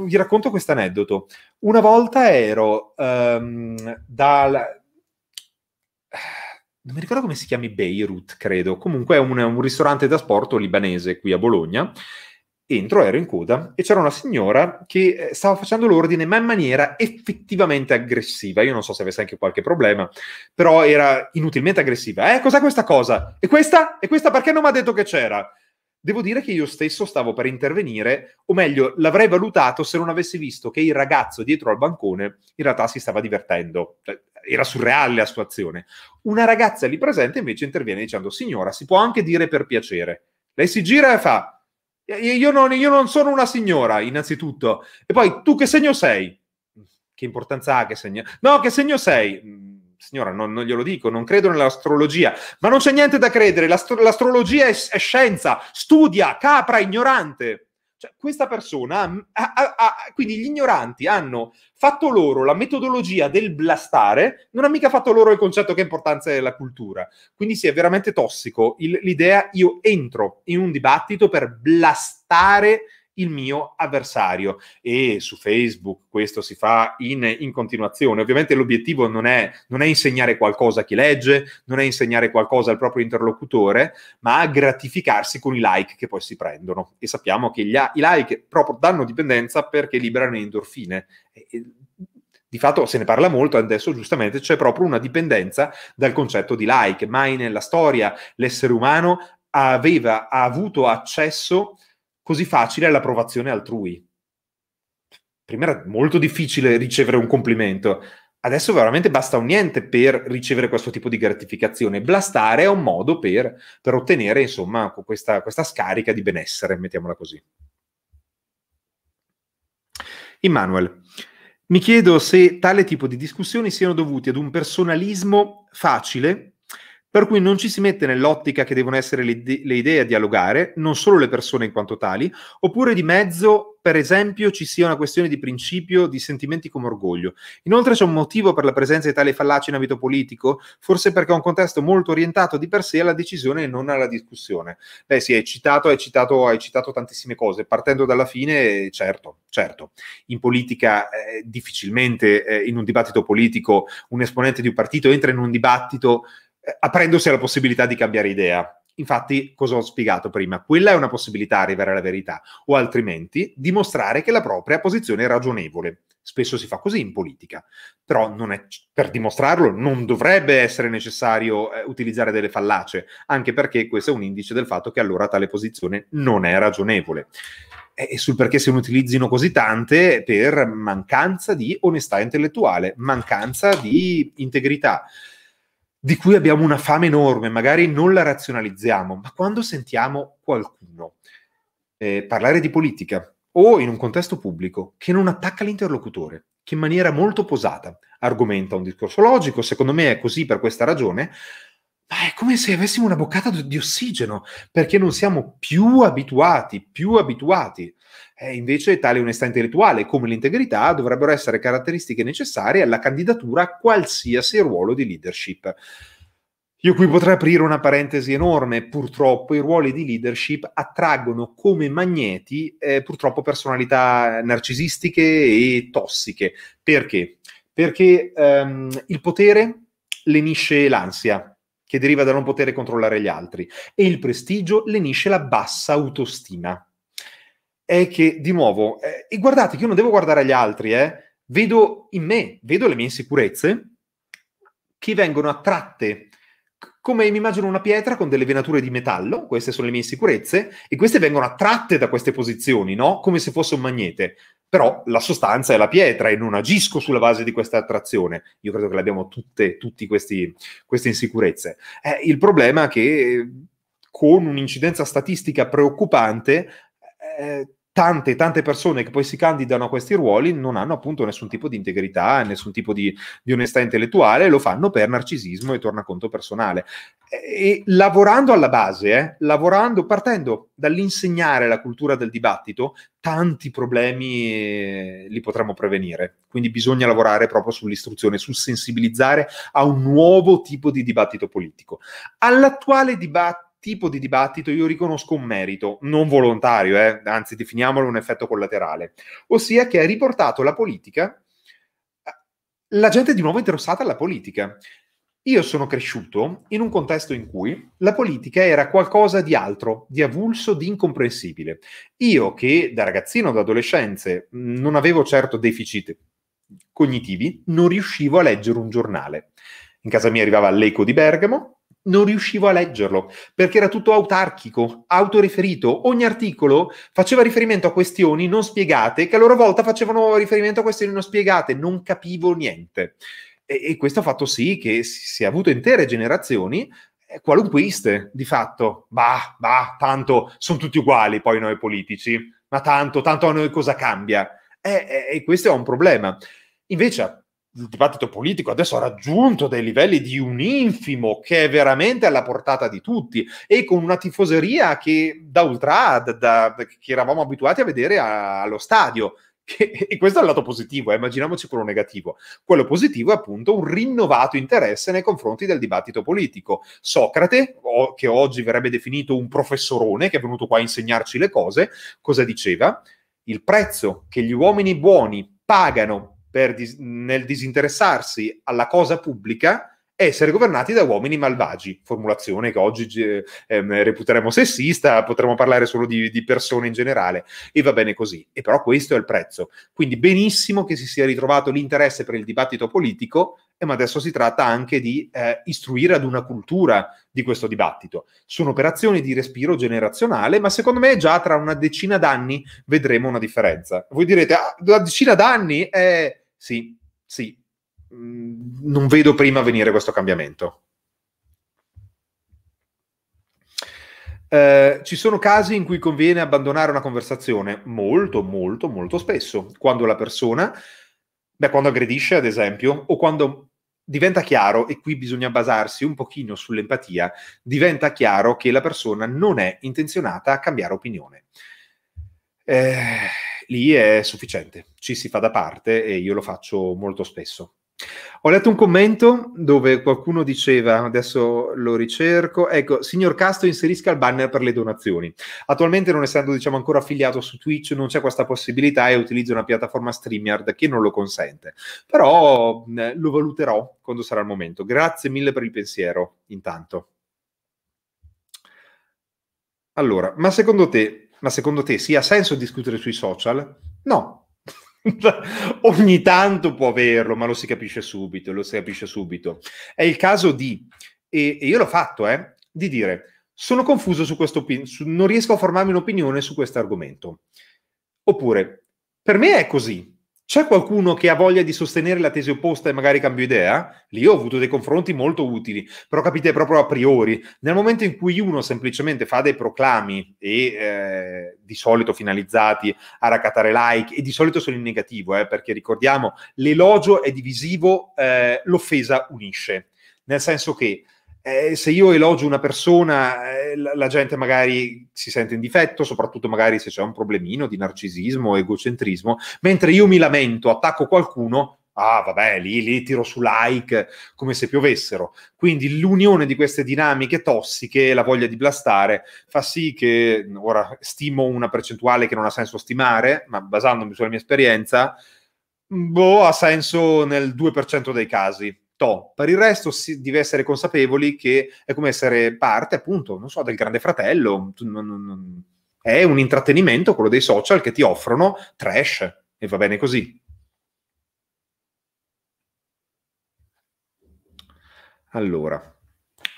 vi racconto questo aneddoto. Una volta ero ehm, dal... Non mi ricordo come si chiami Beirut, credo. Comunque è un, un ristorante da sport libanese qui a Bologna entro, ero in coda e c'era una signora che eh, stava facendo l'ordine, ma in maniera effettivamente aggressiva. Io non so se avesse anche qualche problema, però era inutilmente aggressiva. Eh, cos'è questa cosa? E questa? E questa perché non mi ha detto che c'era? Devo dire che io stesso stavo per intervenire, o meglio, l'avrei valutato se non avessi visto che il ragazzo dietro al bancone in realtà si stava divertendo. Cioè, era surreale la situazione. Una ragazza lì presente invece interviene dicendo: Signora, si può anche dire per piacere. Lei si gira e fa: io non, io non, sono una signora, innanzitutto. E poi tu che segno sei? Che importanza ha che segno? No, che segno sei? Mm, signora, non, non glielo dico, non credo nell'astrologia, ma non c'è niente da credere. L'astro- l'astrologia è, è scienza, studia, capra ignorante. Cioè, questa persona, ha, ha, ha, quindi gli ignoranti hanno fatto loro la metodologia del blastare, non ha mica fatto loro il concetto che importanza è la cultura. Quindi sì, è veramente tossico il, l'idea, io entro in un dibattito per blastare il mio avversario. E su Facebook questo si fa in, in continuazione. Ovviamente l'obiettivo non è, non è insegnare qualcosa a chi legge, non è insegnare qualcosa al proprio interlocutore, ma gratificarsi con i like che poi si prendono. E sappiamo che gli, i like proprio danno dipendenza perché liberano le endorfine. E, e, di fatto se ne parla molto adesso giustamente c'è proprio una dipendenza dal concetto di like mai nella storia l'essere umano aveva ha avuto accesso a così facile è l'approvazione altrui. Prima era molto difficile ricevere un complimento, adesso veramente basta un niente per ricevere questo tipo di gratificazione. Blastare è un modo per, per ottenere, insomma, questa, questa scarica di benessere, mettiamola così. Immanuel, mi chiedo se tale tipo di discussioni siano dovuti ad un personalismo facile per cui non ci si mette nell'ottica che devono essere le, le, idee a dialogare, non solo le persone in quanto tali, oppure di mezzo, per esempio, ci sia una questione di principio di sentimenti come orgoglio. Inoltre c'è un motivo per la presenza di tale fallacia in ambito politico, forse perché è un contesto molto orientato di per sé alla decisione e non alla discussione. Beh si è citato, hai citato, hai citato tantissime cose, partendo dalla fine, certo, certo. In politica eh, difficilmente eh, in un dibattito politico un esponente di un partito entra in un dibattito eh, aprendosi alla possibilità di cambiare idea. Infatti, cosa ho spiegato prima? Quella è una possibilità arrivare alla verità, o altrimenti dimostrare che la propria posizione è ragionevole. Spesso si fa così in politica, però è, per dimostrarlo non dovrebbe essere necessario eh, utilizzare delle fallacie, anche perché questo è un indice del fatto che allora tale posizione non è ragionevole. E sul perché se ne utilizzino così tante per mancanza di onestà intellettuale, mancanza di integrità di cui abbiamo una fame enorme, magari non la razionalizziamo, ma quando sentiamo qualcuno eh, parlare di politica o in un contesto pubblico che non attacca l'interlocutore, che in maniera molto posata argomenta un discorso logico, secondo me è così per questa ragione, Ah, è come se avessimo una boccata di ossigeno, perché non siamo più abituati, più abituati. Eh, invece tale onestà intellettuale come l'integrità dovrebbero essere caratteristiche necessarie alla candidatura a qualsiasi ruolo di leadership. Io qui potrei aprire una parentesi enorme, purtroppo i ruoli di leadership attraggono come magneti eh, purtroppo personalità narcisistiche e tossiche. Perché? Perché ehm, il potere lenisce l'ansia, che deriva da non poter controllare gli altri. E il prestigio lenisce la bassa autostima. È che, di nuovo, eh, e guardate che io non devo guardare agli altri, eh, vedo in me, vedo le mie insicurezze che vengono attratte come mi immagino una pietra con delle venature di metallo, queste sono le mie insicurezze, e queste vengono attratte da queste posizioni, no? Come se fosse un magnete. Però la sostanza è la pietra e non agisco sulla base di questa attrazione. Io credo che l'abbiamo tutte, tutte questi, queste insicurezze. Eh, il problema è che eh, con un'incidenza statistica preoccupante, eh, tante, tante persone che poi si candidano a questi ruoli non hanno appunto nessun tipo di integrità, nessun tipo di, di onestà intellettuale, lo fanno per narcisismo e tornaconto personale. E, lavorando alla base, eh, lavorando, partendo dall'insegnare la cultura del dibattito, tanti problemi eh, li potremmo prevenire. Quindi bisogna lavorare proprio sull'istruzione, sul sensibilizzare a un nuovo tipo di dibattito politico. All'attuale dibattito tipo di dibattito io riconosco un merito, non volontario, eh, anzi definiamolo un effetto collaterale, ossia che ha riportato la politica, eh, la gente di nuovo interessata alla politica. Io sono cresciuto in un contesto in cui la politica era qualcosa di altro, di avulso, di incomprensibile. Io che da ragazzino, da adolescente, mm, non avevo certo deficit cognitivi, non riuscivo a leggere un giornale. In casa mia arrivava l'Eco di Bergamo, non riuscivo a leggerlo perché era tutto autarchico, autoriferito. Ogni articolo faceva riferimento a questioni non spiegate che a loro volta facevano riferimento a questioni non spiegate, non capivo niente. E, e questo ha fatto sì che si sia avuto intere generazioni eh, qualunquiste, di fatto. Bah, bah, tanto sono tutti uguali poi noi politici, ma tanto, tanto a noi cosa cambia? E, eh, e, eh, e questo è un problema. Invece, il dibattito politico adesso ha raggiunto dei livelli di un infimo che è veramente alla portata di tutti e con una tifoseria che da ultra da, da, che eravamo abituati a vedere a, allo stadio che, e questo è il lato positivo, eh, immaginiamoci quello negativo. Quello positivo è appunto un rinnovato interesse nei confronti del dibattito politico. Socrate, o, che oggi verrebbe definito un professorone, che è venuto qua a insegnarci le cose, cosa diceva? Il prezzo che gli uomini buoni pagano dis- nel disinteressarsi alla cosa pubblica essere governati da uomini malvagi, formulazione che oggi eh, ehm, reputeremo sessista, potremmo parlare solo di, di, persone in generale e va bene così. E però questo è il prezzo. Quindi benissimo che si sia ritrovato l'interesse per il dibattito politico, eh, ma adesso si tratta anche di eh, istruire ad una cultura di questo dibattito. Sono operazioni di respiro generazionale, ma secondo me già tra una decina d'anni vedremo una differenza. Voi direte, ah, una decina d'anni? Eh, sì, sì, Mm, non vedo prima venire questo cambiamento. Eh, ci sono casi in cui conviene abbandonare una conversazione molto, molto, molto spesso, quando la persona, beh, quando aggredisce, ad esempio, o quando diventa chiaro, e qui bisogna basarsi un pochino sull'empatia, diventa chiaro che la persona non è intenzionata a cambiare opinione. Eh, lì è sufficiente, ci si fa da parte e io lo faccio molto spesso. Ho letto un commento dove qualcuno diceva, adesso lo ricerco, ecco, signor Casto inserisca il banner per le donazioni. Attualmente non essendo diciamo, ancora affiliato su Twitch non c'è questa possibilità e utilizzo una piattaforma StreamYard che non lo consente, però eh, lo valuterò quando sarà il momento. Grazie mille per il pensiero, intanto. Allora, ma secondo te, ma secondo te, sì, ha senso discutere sui social? No, ogni tanto può averlo, ma lo si capisce subito, lo si capisce subito. È il caso di, e, e io l'ho fatto, eh, di dire, sono confuso su questo, su, non riesco a formarmi un'opinione su questo argomento. Oppure, per me è così, c'è qualcuno che ha voglia di sostenere la tesi opposta e magari cambia idea? Lì ho avuto dei confronti molto utili, però capite proprio a priori. Nel momento in cui uno semplicemente fa dei proclami e eh, di solito finalizzati a raccattare like, e di solito sono in negativo, eh, perché ricordiamo, l'elogio è divisivo, eh, l'offesa unisce. Nel senso che eh, se io elogio una persona, eh, la, la, gente magari si sente in difetto, soprattutto magari se c'è un problemino di narcisismo, egocentrismo, mentre io mi lamento, attacco qualcuno, ah vabbè, lì, lì tiro su like come se piovessero. Quindi l'unione di queste dinamiche tossiche, e la voglia di blastare, fa sì che, ora stimo una percentuale che non ha senso stimare, ma basandomi sulla mia esperienza, boh, ha senso nel 2% dei casi to. Per il resto si deve essere consapevoli che è come essere parte, appunto, non so, del grande fratello. È un intrattenimento, quello dei social, che ti offrono trash e va bene così. Allora.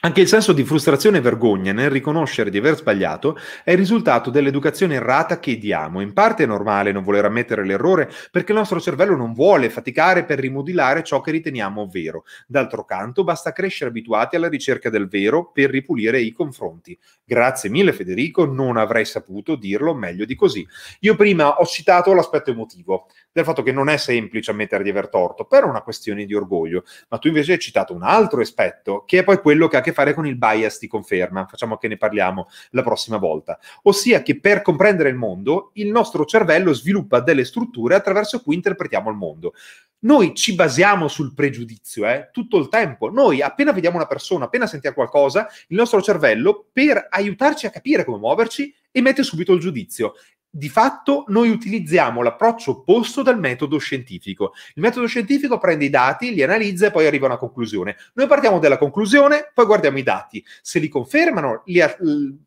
Anche il senso di frustrazione e vergogna nel riconoscere di aver sbagliato è il risultato dell'educazione errata che diamo. In parte è normale non voler ammettere l'errore perché il nostro cervello non vuole faticare per rimodulare ciò che riteniamo vero. D'altro canto, basta crescere abituati alla ricerca del vero per ripulire i confronti. Grazie mille Federico, non avrei saputo dirlo meglio di così. Io prima ho citato l'aspetto emotivo del fatto che non è semplice ammettere di aver torto per una questione di orgoglio, ma tu invece hai citato un altro aspetto che è poi quello che ha a che fare con il bias di conferma, facciamo che ne parliamo la prossima volta, ossia che per comprendere il mondo il nostro cervello sviluppa delle strutture attraverso cui interpretiamo il mondo. Noi ci basiamo sul pregiudizio, eh, tutto il tempo. Noi appena vediamo una persona, appena sentiamo qualcosa, il nostro cervello per aiutarci a capire come muoverci emette subito il giudizio di fatto noi utilizziamo l'approccio opposto dal metodo scientifico. Il metodo scientifico prende i dati, li analizza e poi arriva a una conclusione. Noi partiamo dalla conclusione, poi guardiamo i dati. Se li confermano, li,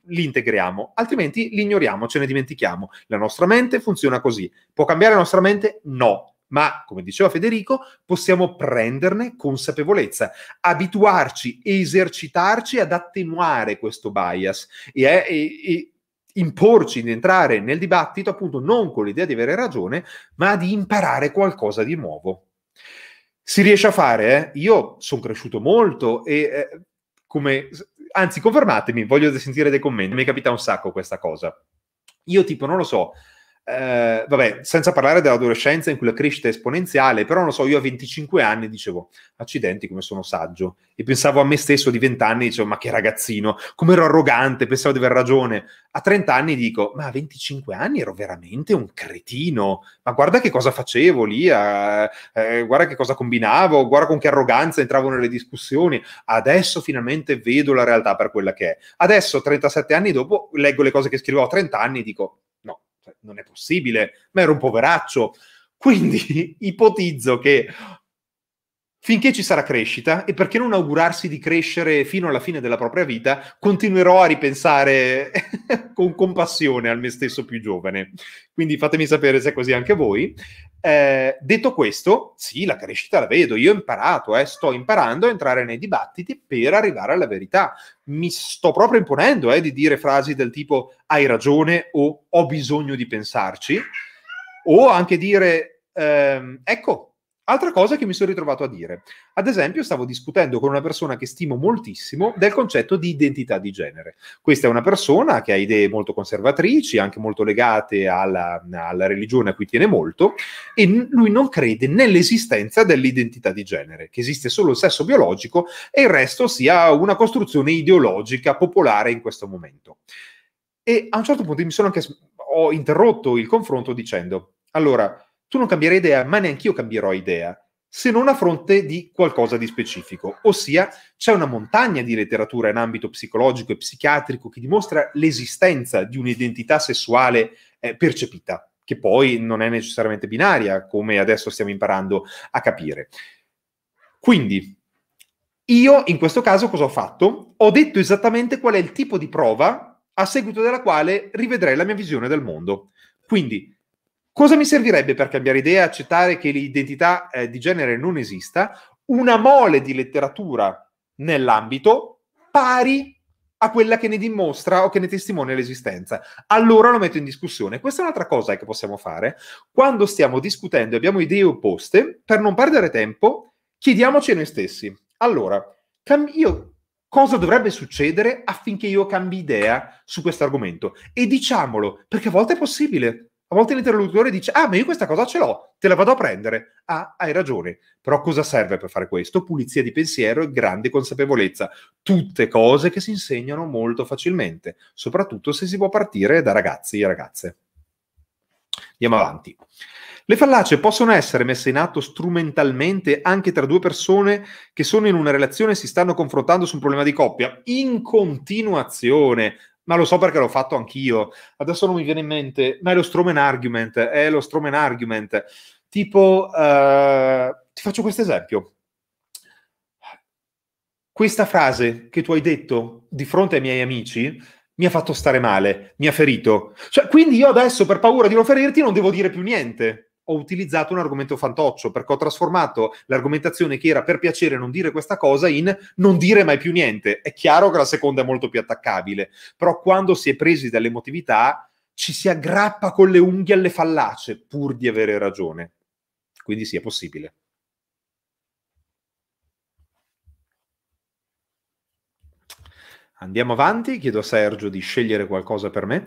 li integriamo, altrimenti li ignoriamo, ce ne dimentichiamo. La nostra mente funziona così. Può cambiare la nostra mente? No, ma come diceva Federico, possiamo prenderne consapevolezza, abituarci, esercitarci ad attenuare questo bias e, e, e, imporci di entrare nel dibattito appunto non con l'idea di avere ragione, ma di imparare qualcosa di nuovo. Si riesce a fare, eh? io sono cresciuto molto e eh, come anzi confermatemi, voglio sentire dei commenti, mi capita un sacco questa cosa. Io tipo non lo so, eh, vabbè, senza parlare dell'adolescenza in cui la crescita è esponenziale, però non so, io a 25 anni dicevo, accidenti come sono saggio, e pensavo a me stesso di 20 anni, dicevo, ma che ragazzino, come ero arrogante, pensavo di aver ragione. A 30 anni dico, ma a 25 anni ero veramente un cretino, ma guarda che cosa facevo lì, eh, eh, guarda che cosa combinavo, guarda con che arroganza entravo nelle discussioni, adesso finalmente vedo la realtà per quella che è. Adesso, 37 anni dopo, leggo le cose che scrivevo a 30 anni e dico, no, cioè, non è possibile, ma ero un poveraccio. Quindi ipotizzo che finché ci sarà crescita, e perché non augurarsi di crescere fino alla fine della propria vita, continuerò a ripensare con compassione al me stesso più giovane. Quindi fatemi sapere se è così anche voi. Eh, detto questo, sì, la crescita la vedo, io ho imparato, eh, sto imparando a entrare nei dibattiti per arrivare alla verità. Mi sto proprio imponendo eh, di dire frasi del tipo hai ragione o ho bisogno di pensarci, o anche dire ehm, ecco, Altra cosa che mi sono ritrovato a dire. Ad esempio, stavo discutendo con una persona che stimo moltissimo del concetto di identità di genere. Questa è una persona che ha idee molto conservatrici, anche molto legate alla, alla religione a cui tiene molto, e lui non crede nell'esistenza dell'identità di genere, che esiste solo il sesso biologico e il resto sia una costruzione ideologica popolare in questo momento. E a un certo punto mi sono anche ho interrotto il confronto dicendo: allora tu non cambierai idea, ma neanche io cambierò idea, se non a fronte di qualcosa di specifico. Ossia, c'è una montagna di letteratura in ambito psicologico e psichiatrico che dimostra l'esistenza di un'identità sessuale eh, percepita, che poi non è necessariamente binaria, come adesso stiamo imparando a capire. Quindi, io in questo caso cosa ho fatto? Ho detto esattamente qual è il tipo di prova a seguito della quale rivedrei la mia visione del mondo. Quindi, Cosa mi servirebbe per cambiare idea, accettare che l'identità eh, di genere non esista? Una mole di letteratura nell'ambito pari a quella che ne dimostra o che ne testimonia l'esistenza. Allora lo metto in discussione. Questa è un'altra cosa che possiamo fare. Quando stiamo discutendo e abbiamo idee opposte, per non perdere tempo, chiediamoci a noi stessi. Allora, cam- io cosa dovrebbe succedere affinché io cambi idea su questo argomento? E diciamolo, perché a volte è possibile. A volte l'interlocutore dice, ah, ma io questa cosa ce l'ho, te la vado a prendere. Ah, hai ragione. Però cosa serve per fare questo? Pulizia di pensiero e grande consapevolezza. Tutte cose che si insegnano molto facilmente, soprattutto se si può partire da ragazzi e ragazze. Andiamo avanti. Le fallacie possono essere messe in atto strumentalmente anche tra due persone che sono in una relazione e si stanno confrontando su un problema di coppia in continuazione ma lo so perché l'ho fatto anch'io. Adesso non mi viene in mente, ma è lo Stroman Argument, è lo Stroman Argument. Tipo, eh, ti faccio questo esempio. Questa frase che tu hai detto di fronte ai miei amici mi ha fatto stare male, mi ha ferito. Cioè, quindi io adesso per paura di non ferirti non devo dire più niente ho utilizzato un argomento fantoccio perché ho trasformato l'argomentazione che era per piacere non dire questa cosa in non dire mai più niente. È chiaro che la seconda è molto più attaccabile, però quando si è presi dall'emotività ci si aggrappa con le unghie alle fallace pur di avere ragione. Quindi sì, è possibile. Andiamo avanti, chiedo a Sergio di scegliere qualcosa per me.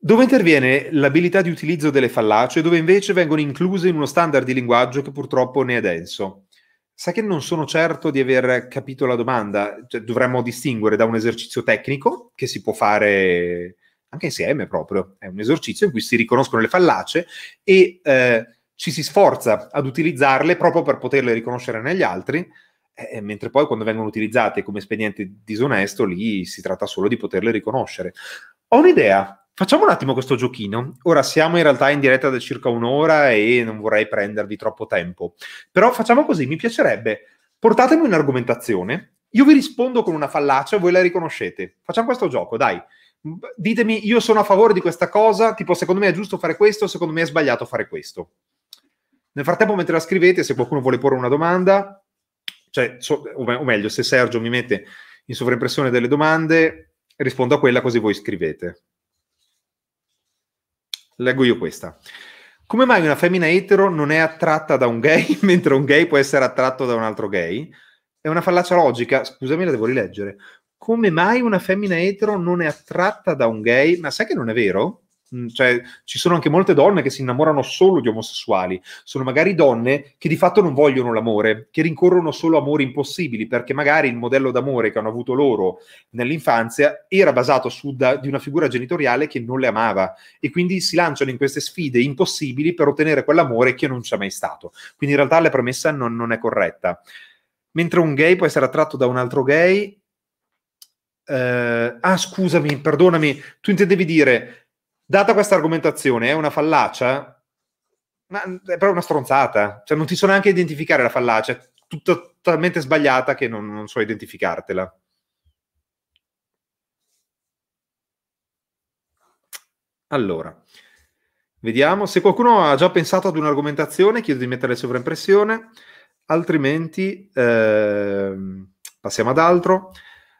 Dove interviene l'abilità di utilizzo delle fallacie, dove invece vengono incluse in uno standard di linguaggio che purtroppo ne è denso. Sai che non sono certo di aver capito la domanda, cioè, dovremmo distinguere da un esercizio tecnico che si può fare anche insieme proprio, è un esercizio in cui si riconoscono le fallacie e eh, ci si sforza ad utilizzarle proprio per poterle riconoscere negli altri, eh, mentre poi quando vengono utilizzate come espediente disonesto lì si tratta solo di poterle riconoscere. Ho un'idea, Facciamo un attimo questo giochino. Ora siamo in realtà in diretta da circa un'ora e non vorrei prendervi troppo tempo. Però facciamo così, mi piacerebbe. Portatemi un'argomentazione, io vi rispondo con una fallacia e voi la riconoscete. Facciamo questo gioco, dai. Ditemi, io sono a favore di questa cosa, tipo secondo me è giusto fare questo, secondo me è sbagliato fare questo. Nel frattempo, mentre la scrivete, se qualcuno vuole porre una domanda, cioè, so, o meglio, se Sergio mi mette in sovraimpressione delle domande, rispondo a quella così voi scrivete. Leggo io questa. Come mai una femmina etero non è attratta da un gay, mentre un gay può essere attratto da un altro gay? È una fallacia logica, scusami, la devo rileggere. Come mai una femmina etero non è attratta da un gay? Ma sai che non è vero? cioè, ci sono anche molte donne che si innamorano solo di omosessuali, sono magari donne che di fatto non vogliono l'amore, che rincorrono solo amori impossibili, perché magari il modello d'amore che hanno avuto loro nell'infanzia era basato su da, di una figura genitoriale che non le amava e quindi si lanciano in queste sfide impossibili per ottenere quell'amore che non c'è mai stato. Quindi in realtà la premessa non, non è corretta. Mentre un gay può essere attratto da un altro gay. Eh, ah, scusami, perdonami, tu intendevi dire Data questa argomentazione, è una fallacia? Ma è proprio una stronzata. Cioè, non ti so neanche identificare la fallacia. È tutta talmente sbagliata che non, non so identificartela. Allora, vediamo. Se qualcuno ha già pensato ad un'argomentazione, chiedo di mettere sovraimpressione, altrimenti eh, passiamo ad altro.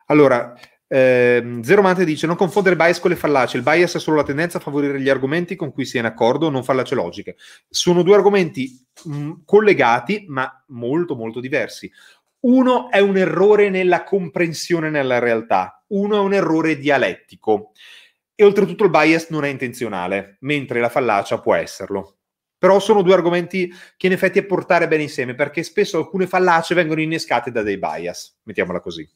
Allora, eh, Zeromante dice: Non confondere bias con le fallacie. Il bias è solo la tendenza a favorire gli argomenti con cui si è in accordo, non fallace logiche. Sono due argomenti mh, mm, collegati, ma molto, molto diversi. Uno è un errore nella comprensione nella realtà, uno è un errore dialettico. E oltretutto il bias non è intenzionale, mentre la fallacia può esserlo. Però sono due argomenti che in effetti è portare bene insieme, perché spesso alcune fallacie vengono innescate da dei bias, mettiamola così.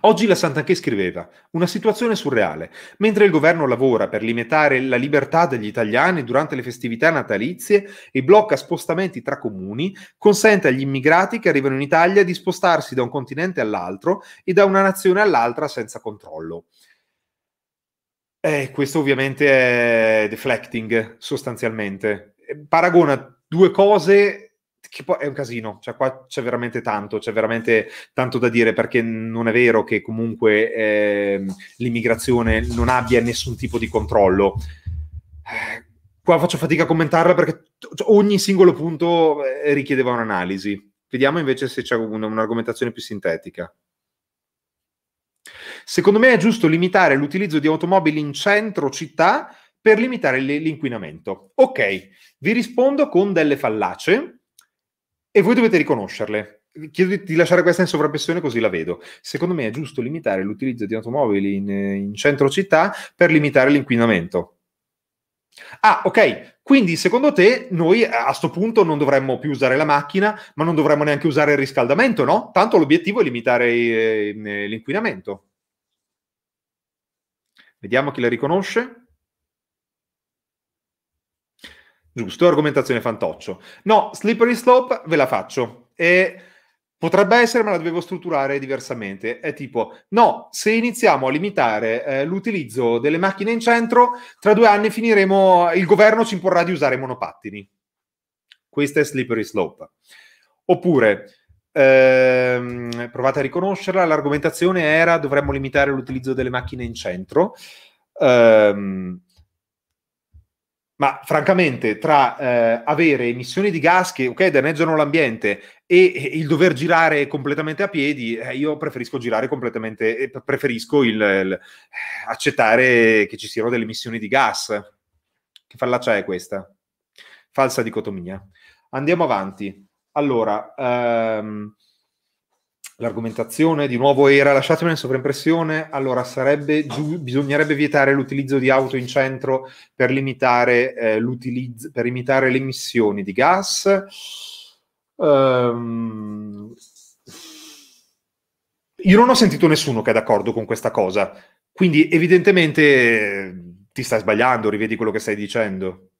Oggi la Santanchè scriveva una situazione surreale. Mentre il governo lavora per limitare la libertà degli italiani durante le festività natalizie e blocca spostamenti tra comuni, consente agli immigrati che arrivano in Italia di spostarsi da un continente all'altro e da una nazione all'altra senza controllo. Eh, questo ovviamente è deflecting, sostanzialmente. Paragona due cose che poi è un casino, cioè qua c'è veramente tanto, c'è veramente tanto da dire perché non è vero che comunque eh, l'immigrazione non abbia nessun tipo di controllo. Eh, qua faccio fatica a commentarla perché cioè, ogni singolo punto eh, richiedeva un'analisi. Vediamo invece se c'è un'argomentazione più sintetica. Secondo me è giusto limitare l'utilizzo di automobili in centro città per limitare l'inquinamento. Ok, vi rispondo con delle fallace e voi dovete riconoscerle. Chiedo di, lasciare questa in sovrappressione così la vedo. Secondo me è giusto limitare l'utilizzo di automobili in, in centro città per limitare l'inquinamento. Ah, ok. Quindi secondo te noi a questo punto non dovremmo più usare la macchina, ma non dovremmo neanche usare il riscaldamento, no? Tanto l'obiettivo è limitare eh, l'inquinamento. Vediamo chi la riconosce. Giusto, argomentazione fantoccio. No, Slippery Slope ve la faccio. E potrebbe essere, ma la dovevo strutturare diversamente. È tipo, no, se iniziamo a limitare eh, l'utilizzo delle macchine in centro, tra due anni finiremo, il governo ci imporrà di usare monopattini. Questa è Slippery Slope. Oppure, ehm, provate a riconoscerla, l'argomentazione era dovremmo limitare l'utilizzo delle macchine in centro. Ehm, ma francamente, tra eh, avere emissioni di gas che ok, danneggiano l'ambiente e, e il dover girare completamente a piedi, eh, io preferisco girare completamente, eh, preferisco il, il, eh, accettare che ci siano delle emissioni di gas. Che fallaccia è questa? Falsa dicotomia. Andiamo avanti. Allora, ehm, L'argomentazione di nuovo era lasciatemi una sovraimpressione. Allora, sarebbe giu- bisognerebbe vietare l'utilizzo di auto in centro per limitare, eh, l'utilizzo, per limitare le emissioni di gas. Um, io non ho sentito nessuno che è d'accordo con questa cosa, quindi evidentemente eh, ti stai sbagliando, rivedi quello che stai dicendo.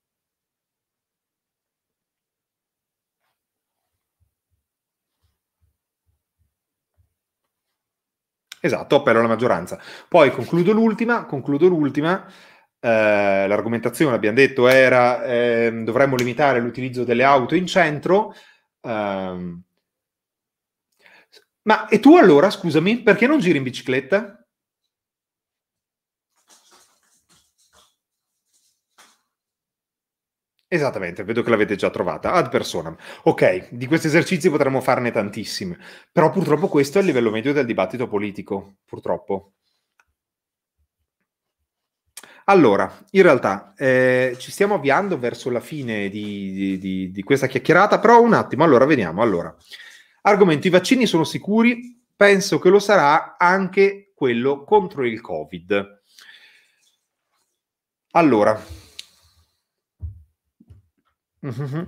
Esatto, appello alla maggioranza. Poi concludo l'ultima, concludo l'ultima. Eh, l'argomentazione, abbiamo detto, era eh, dovremmo limitare l'utilizzo delle auto in centro. Eh, ma e tu allora, scusami, perché non giri in bicicletta? Esattamente, vedo che l'avete già trovata, ad personam. Ok, di questi esercizi potremmo farne tantissimi, però purtroppo questo è il livello medio del dibattito politico, purtroppo. Allora, in realtà eh, ci stiamo avviando verso la fine di, di, di, di, questa chiacchierata, però un attimo, allora vediamo. Allora, argomento, i vaccini sono sicuri? Penso che lo sarà anche quello contro il Covid. Allora, Mm-hmm.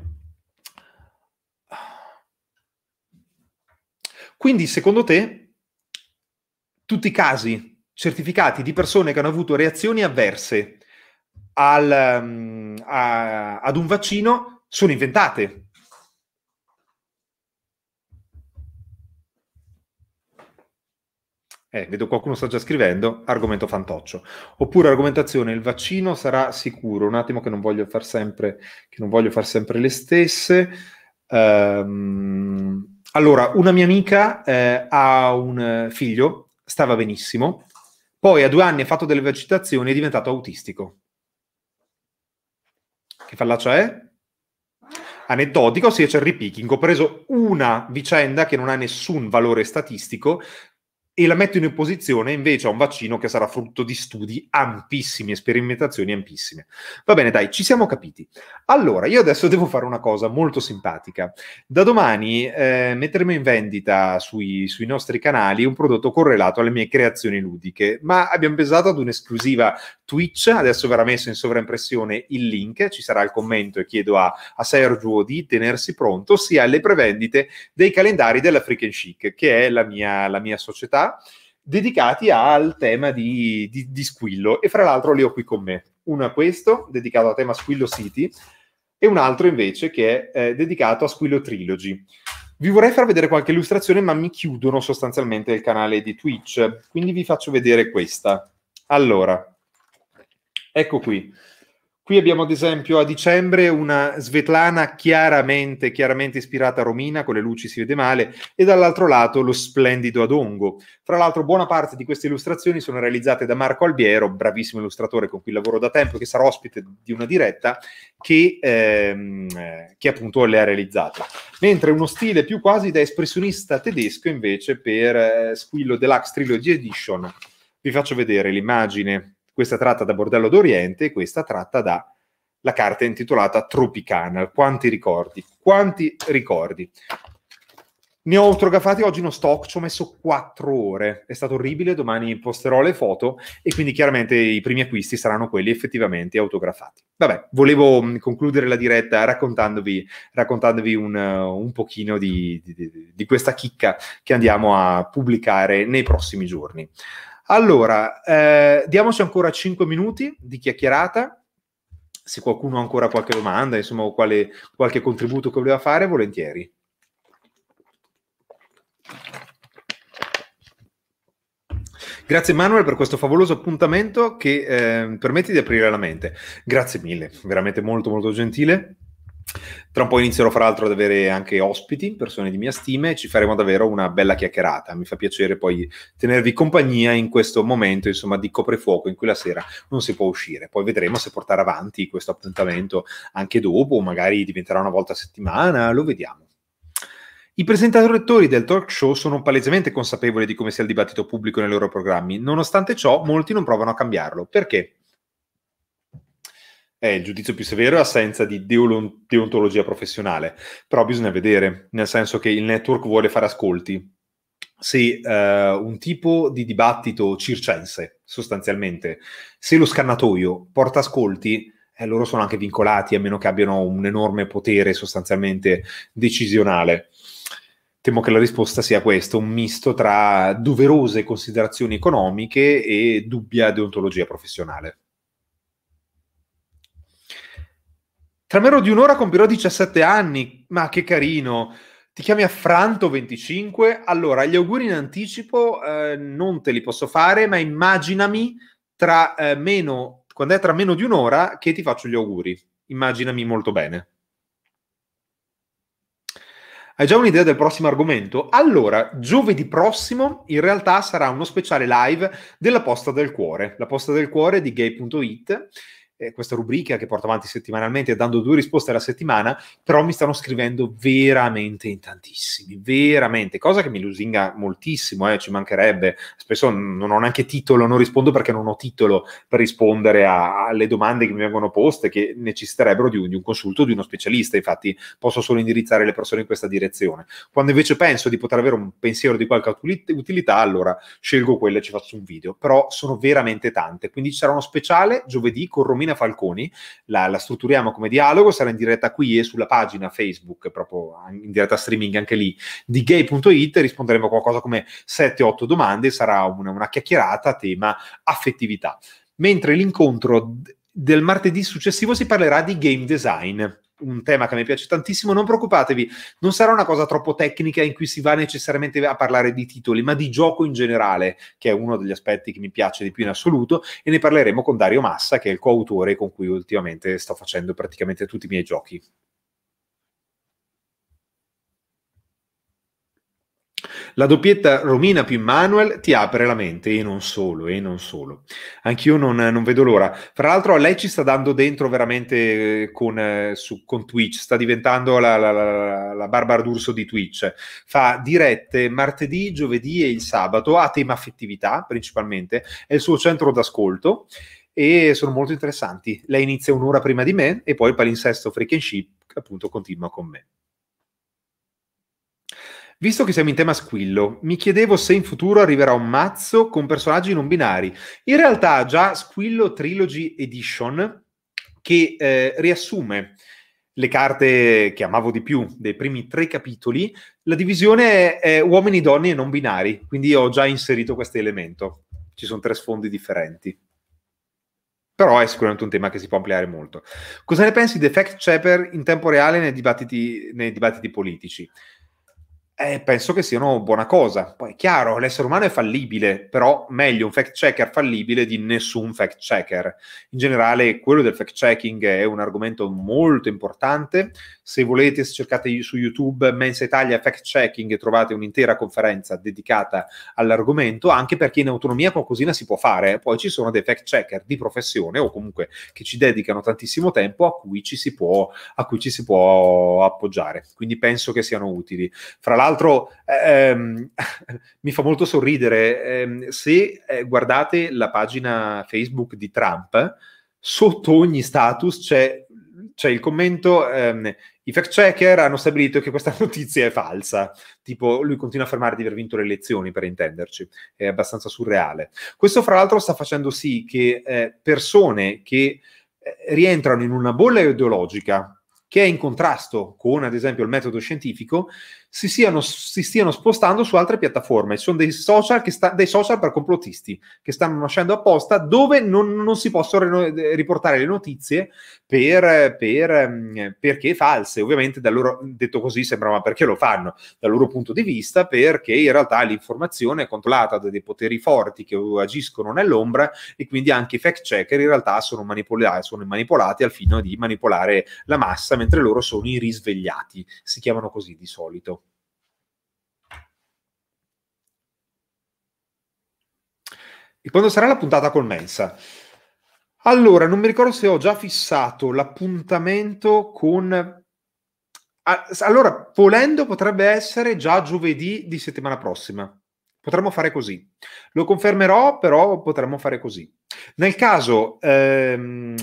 Quindi, secondo te, tutti i casi certificati di persone che hanno avuto reazioni avverse al, mm, a, ad un vaccino sono inventate? eh, vedo qualcuno sta già scrivendo, argomento fantoccio. Oppure argomentazione, il vaccino sarà sicuro. Un attimo che non voglio far sempre, voglio far sempre le stesse. Ehm, allora, una mia amica eh, ha un figlio, stava benissimo, poi a due anni ha fatto delle vaccinazioni e è diventato autistico. Che fallaccia è? aneddotico, sia c'è il ripicking. Ho preso una vicenda che non ha nessun valore statistico, e la metto in opposizione invece a un vaccino che sarà frutto di studi ampissimi e sperimentazioni ampissime. Va bene, dai, ci siamo capiti. Allora, io adesso devo fare una cosa molto simpatica. Da domani eh, metteremo in vendita sui, sui, nostri canali un prodotto correlato alle mie creazioni ludiche, ma abbiamo pensato ad un'esclusiva Twitch, adesso verrà messo in sovraimpressione il link, ci sarà il commento e chiedo a, a Sergio di tenersi pronto, ossia alle prevendite dei calendari della Freak Chic, che è la mia, la mia società dedicati al tema di, di, di Squillo e fra l'altro li ho qui con me. Uno è questo, dedicato al tema Squillo City, e un altro invece che è eh, dedicato a Squillo Trilogy. Vi vorrei far vedere qualche illustrazione, ma mi chiudono sostanzialmente il canale di Twitch, quindi vi faccio vedere questa. Allora, ecco qui. Qui abbiamo ad esempio a dicembre una Svetlana chiaramente, chiaramente ispirata a Romina, con le luci si vede male, e dall'altro lato lo splendido Adongo. Fra l'altro buona parte di queste illustrazioni sono realizzate da Marco Albiero, bravissimo illustratore con cui lavoro da tempo, che sarà ospite di una diretta, che, ehm, eh, che appunto le ha realizzate. Mentre uno stile più quasi da espressionista tedesco invece per eh, Squillo Deluxe Trilogy Edition. Vi faccio vedere l'immagine questa tratta da Bordello d'Oriente e questa tratta da la carta intitolata Tropicana. Quanti ricordi, quanti ricordi. Ne ho autografati oggi uno stock, ci ho messo quattro ore, è stato orribile, domani posterò le foto e quindi chiaramente i primi acquisti saranno quelli effettivamente autografati. Vabbè, volevo mm, concludere la diretta raccontandovi, raccontandovi un, uh, un, pochino di, di, di questa chicca che andiamo a pubblicare nei prossimi giorni. Allora, eh, diamoci ancora 5 minuti di chiacchierata. Se qualcuno ha ancora qualche domanda, insomma, o quale, qualche contributo che voleva fare, volentieri. Grazie Manuel per questo favoloso appuntamento che eh, permette di aprire la mente. Grazie mille, veramente molto molto gentile. Tra un po' inizierò, fra l'altro, ad avere anche ospiti, persone di mia stima, e ci faremo davvero una bella chiacchierata. Mi fa piacere poi tenervi compagnia in questo momento, insomma, di coprifuoco in cui la sera non si può uscire. Poi vedremo se portare avanti questo appuntamento anche dopo, magari diventerà una volta a settimana, lo vediamo. I presentatori del talk show sono palesemente consapevoli di come sia il dibattito pubblico nei loro programmi, nonostante ciò molti non provano a cambiarlo. Perché? è il giudizio più severo è assenza di deontologia professionale, però bisogna vedere, nel senso che il network vuole fare ascolti. Se uh, un tipo di dibattito circense, sostanzialmente, se lo scannatoio porta ascolti, eh, loro sono anche vincolati, a meno che abbiano un enorme potere sostanzialmente decisionale. Temo che la risposta sia questa, un misto tra doverose considerazioni economiche e dubbia deontologia professionale. Tra meno di un'ora compirò 17 anni, ma che carino. Ti chiami Affranto25? Allora, gli auguri in anticipo eh, non te li posso fare, ma immaginami tra eh, meno, quando è tra meno di un'ora che ti faccio gli auguri. Immaginami molto bene. Hai già un'idea del prossimo argomento? Allora, giovedì prossimo in realtà sarà uno speciale live della posta del cuore, la posta del cuore di gay.it eh, questa rubrica che porto avanti settimanalmente dando due risposte alla settimana, però mi stanno scrivendo veramente in tantissimi, veramente, cosa che mi lusinga moltissimo, eh, ci mancherebbe, spesso non ho neanche titolo, non rispondo perché non ho titolo per rispondere a, alle domande che mi vengono poste, che necessiterebbero di un, di un consulto, di uno specialista, infatti posso solo indirizzare le persone in questa direzione. Quando invece penso di poter avere un pensiero di qualche utilità, allora scelgo quella e ci faccio un video, però sono veramente tante, quindi ci sarà uno speciale giovedì con Romina Giovanna Falconi, la, la, strutturiamo come dialogo, sarà in diretta qui e sulla pagina Facebook, proprio in diretta streaming anche lì, di gay.it, risponderemo a qualcosa come 7-8 domande, sarà una, una chiacchierata a tema affettività. Mentre l'incontro d- del martedì successivo si parlerà di game design un tema che mi piace tantissimo. Non preoccupatevi, non sarà una cosa troppo tecnica in cui si va necessariamente a parlare di titoli, ma di gioco in generale, che è uno degli aspetti che mi piace di più in assoluto. E ne parleremo con Dario Massa, che è il coautore con cui ultimamente sto facendo praticamente tutti i miei giochi. La doppietta Romina più Manuel ti apre la mente e non solo, e non solo. Anch'io non, non vedo l'ora. Fra l'altro lei ci sta dando dentro veramente eh, con, eh, su, con Twitch, sta diventando la, la, la, la Barbara d'Urso di Twitch. Fa dirette martedì, giovedì e il sabato a tema affettività principalmente, è il suo centro d'ascolto e sono molto interessanti. Lei inizia un'ora prima di me e poi il palinsesto freak and ship appunto continua con me. Visto che siamo in tema squillo, mi chiedevo se in futuro arriverà un mazzo con personaggi non binari. In realtà già Squillo Trilogy Edition, che eh, riassume le carte che amavo di più dei primi tre capitoli, la divisione è uomini, donne e non binari, quindi ho già inserito questo elemento. Ci sono tre sfondi differenti. Però è sicuramente un tema che si può ampliare molto. Cosa ne pensi di Fact Chapper in tempo reale nei dibattiti, nei dibattiti politici? eh, penso che siano buona cosa. Poi è chiaro, l'essere umano è fallibile, però meglio un fact checker fallibile di nessun fact checker. In generale, quello del fact checking è un argomento molto importante se volete, se cercate su YouTube Mensa Italia Fact Checking trovate un'intera conferenza dedicata all'argomento, anche perché in autonomia qualcosina si può fare. Poi ci sono dei fact checker di professione o comunque che ci dedicano tantissimo tempo a cui ci si può, ci si può appoggiare. Quindi penso che siano utili. Fra l'altro ehm, mi fa molto sorridere ehm, se eh, guardate la pagina Facebook di Trump, sotto ogni status c'è cioè il commento, ehm, i fact checker hanno stabilito che questa notizia è falsa, tipo lui continua a affermare di aver vinto le elezioni, per intenderci, è abbastanza surreale. Questo fra l'altro sta facendo sì che eh, persone che eh, rientrano in una bolla ideologica che è in contrasto con ad esempio il metodo scientifico, si, siano, si stiano spostando su altre piattaforme. sono dei social, sta, dei social, per complottisti che stanno nascendo apposta dove non, non si possono riportare le notizie per, per, perché false. Ovviamente, da loro, detto così, sembra ma perché lo fanno? Dal loro punto di vista, perché in realtà l'informazione è controllata da dei poteri forti che agiscono nell'ombra e quindi anche i fact checker in realtà sono manipolati, sono manipolati al fine di manipolare la massa, mentre loro sono i risvegliati. Si chiamano così di solito. E quando sarà la puntata col Mensa? Allora, non mi ricordo se ho già fissato l'appuntamento con... Ah, allora, volendo potrebbe essere già giovedì di settimana prossima. Potremmo fare così. Lo confermerò, però potremmo fare così. Nel caso... Ehm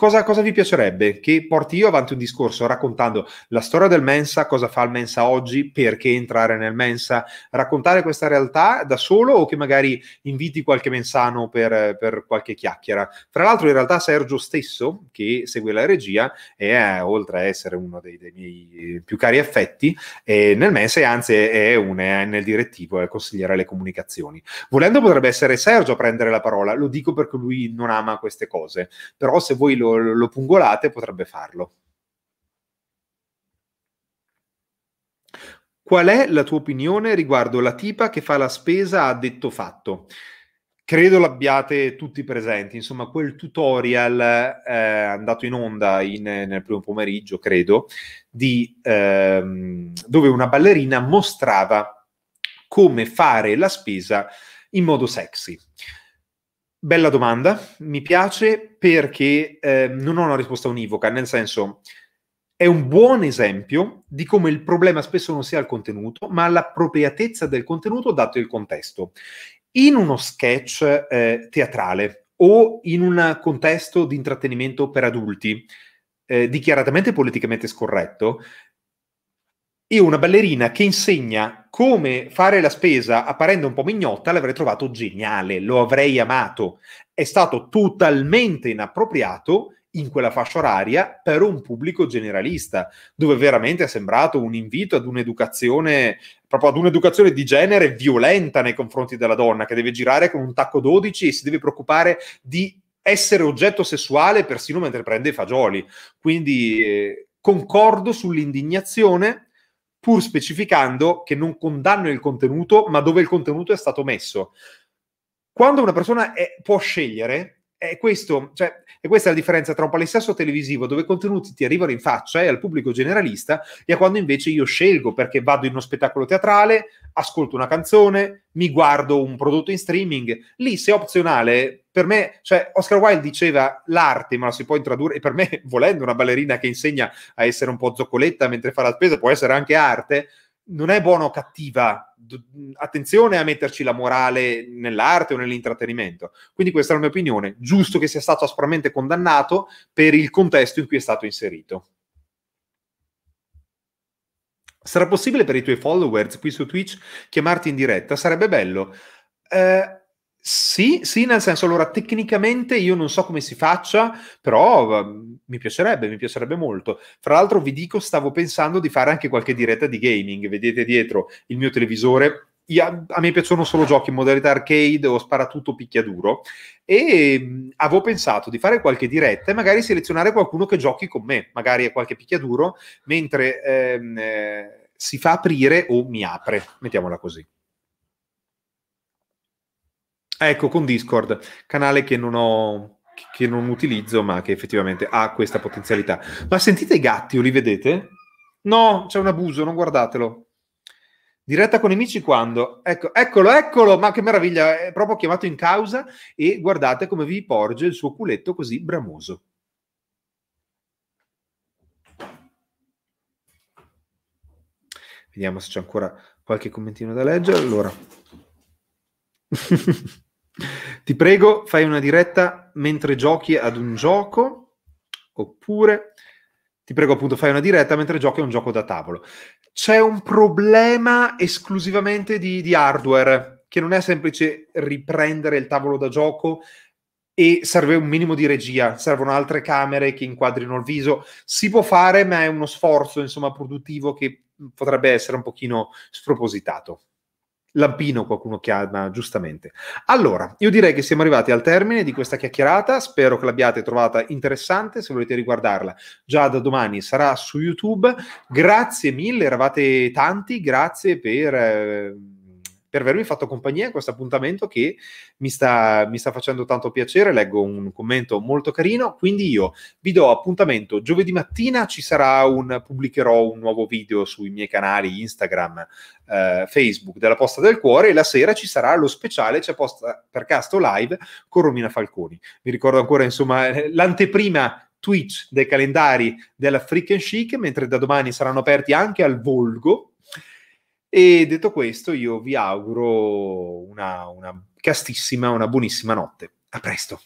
Cosa, cosa, vi piacerebbe? Che porti io avanti un discorso raccontando la storia del Mensa, cosa fa il Mensa oggi, perché entrare nel Mensa, raccontare questa realtà da solo o che magari inviti qualche mensano per, per qualche chiacchiera. Tra l'altro in realtà Sergio stesso, che segue la regia, è oltre a essere uno dei, dei miei più cari affetti, nel Mensa e anzi è un è nel direttivo, è consigliere alle comunicazioni. Volendo potrebbe essere Sergio a prendere la parola, lo dico perché lui non ama queste cose, però se voi lo lo, pungolate potrebbe farlo. Qual è la tua opinione riguardo la tipa che fa la spesa a detto fatto? credo l'abbiate tutti presenti, insomma quel tutorial eh, andato in onda in, nel primo pomeriggio, credo, di, ehm, dove una ballerina mostrava come fare la spesa in modo sexy. Bella domanda, mi piace perché eh, non ho una risposta univoca, nel senso è un buon esempio di come il problema spesso non sia il contenuto, ma l'appropriatezza del contenuto dato il contesto. In uno sketch eh, teatrale o in un contesto di intrattenimento per adulti, eh, dichiaratamente politicamente scorretto, e una ballerina che insegna come fare la spesa apparendo un po' mignotta l'avrei trovato geniale, lo avrei amato. È stato totalmente inappropriato in quella fascia oraria per un pubblico generalista, dove veramente è sembrato un invito ad un'educazione, proprio ad un'educazione di genere violenta nei confronti della donna, che deve girare con un tacco 12 e si deve preoccupare di essere oggetto sessuale persino mentre prende i fagioli. Quindi eh, concordo sull'indignazione, pur mm. specificando che non condanno il contenuto, ma dove il contenuto è stato messo. Quando una persona è, può scegliere, è questo, cioè, e questa è la differenza tra un palestrasso televisivo dove i contenuti ti arrivano in faccia e al pubblico generalista e a quando invece io scelgo perché vado in uno spettacolo teatrale, ascolto una canzone, mi guardo un prodotto in streaming. Lì se è opzionale per me, cioè, Oscar Wilde diceva l'arte, ma la si può introdurre, e per me, volendo una ballerina che insegna a essere un po' zoccoletta mentre fa la spesa, può essere anche arte, non è buona o cattiva. Attenzione a metterci la morale nell'arte o nell'intrattenimento. Quindi questa è la mia opinione. Giusto che sia stato aspramente condannato per il contesto in cui è stato inserito. Sarà possibile per i tuoi followers qui su Twitch chiamarti in diretta? Sarebbe bello. Eh, sì, sì, nel senso, allora tecnicamente io non so come si faccia, però ehm, mi piacerebbe, mi piacerebbe molto. Fra l'altro vi dico, stavo pensando di fare anche qualche diretta di gaming, vedete dietro il mio televisore, io, a me piacciono solo giochi in modalità arcade o sparatutto picchiaduro e mhmm, avevo pensato di fare qualche diretta e magari selezionare qualcuno che giochi con me, magari a qualche picchiaduro, mentre ehm, eh, si fa aprire o mi apre, mettiamola così. Ecco, con Discord, canale che non ho che non utilizzo, ma che effettivamente ha questa potenzialità. Ma sentite i gatti, o li vedete? No, c'è un abuso, non guardatelo. Diretta con i amici quando? Ecco, eccolo, eccolo, ma che meraviglia, è proprio chiamato in causa e guardate come vi porge il suo culetto così bramoso. Vediamo se c'è ancora qualche commentino da leggere. Allora. Ti prego, fai una diretta mentre giochi ad un gioco, oppure ti prego appunto fai una diretta mentre giochi a un gioco da tavolo. C'è un problema esclusivamente di, di hardware, che non è semplice riprendere il tavolo da gioco e serve un minimo di regia, servono altre camere che inquadrino il viso. Si può fare, ma è uno sforzo, insomma, produttivo che potrebbe essere un pochino spropositato. Lampino qualcuno chiama giustamente. Allora, io direi che siamo arrivati al termine di questa chiacchierata, spero che l'abbiate trovata interessante, se volete riguardarla già da domani sarà su YouTube. Grazie mille, eravate tanti, grazie per... Eh, per avermi fatto compagnia in questo appuntamento che mi sta, mi sta facendo tanto piacere. Leggo un commento molto carino. Quindi io vi do appuntamento giovedì mattina. Ci sarà un pubblicherò un nuovo video sui miei canali Instagram, eh, Facebook della Posta del Cuore. E la sera ci sarà lo speciale c'è posta per Casto Live con Romina Falconi. Vi ricordo ancora, insomma, eh, l'anteprima Twitch dei calendari della Freak and Chic, mentre da domani saranno aperti anche al volgo e detto questo, io vi auguro una, una castissima, una buonissima notte. A presto.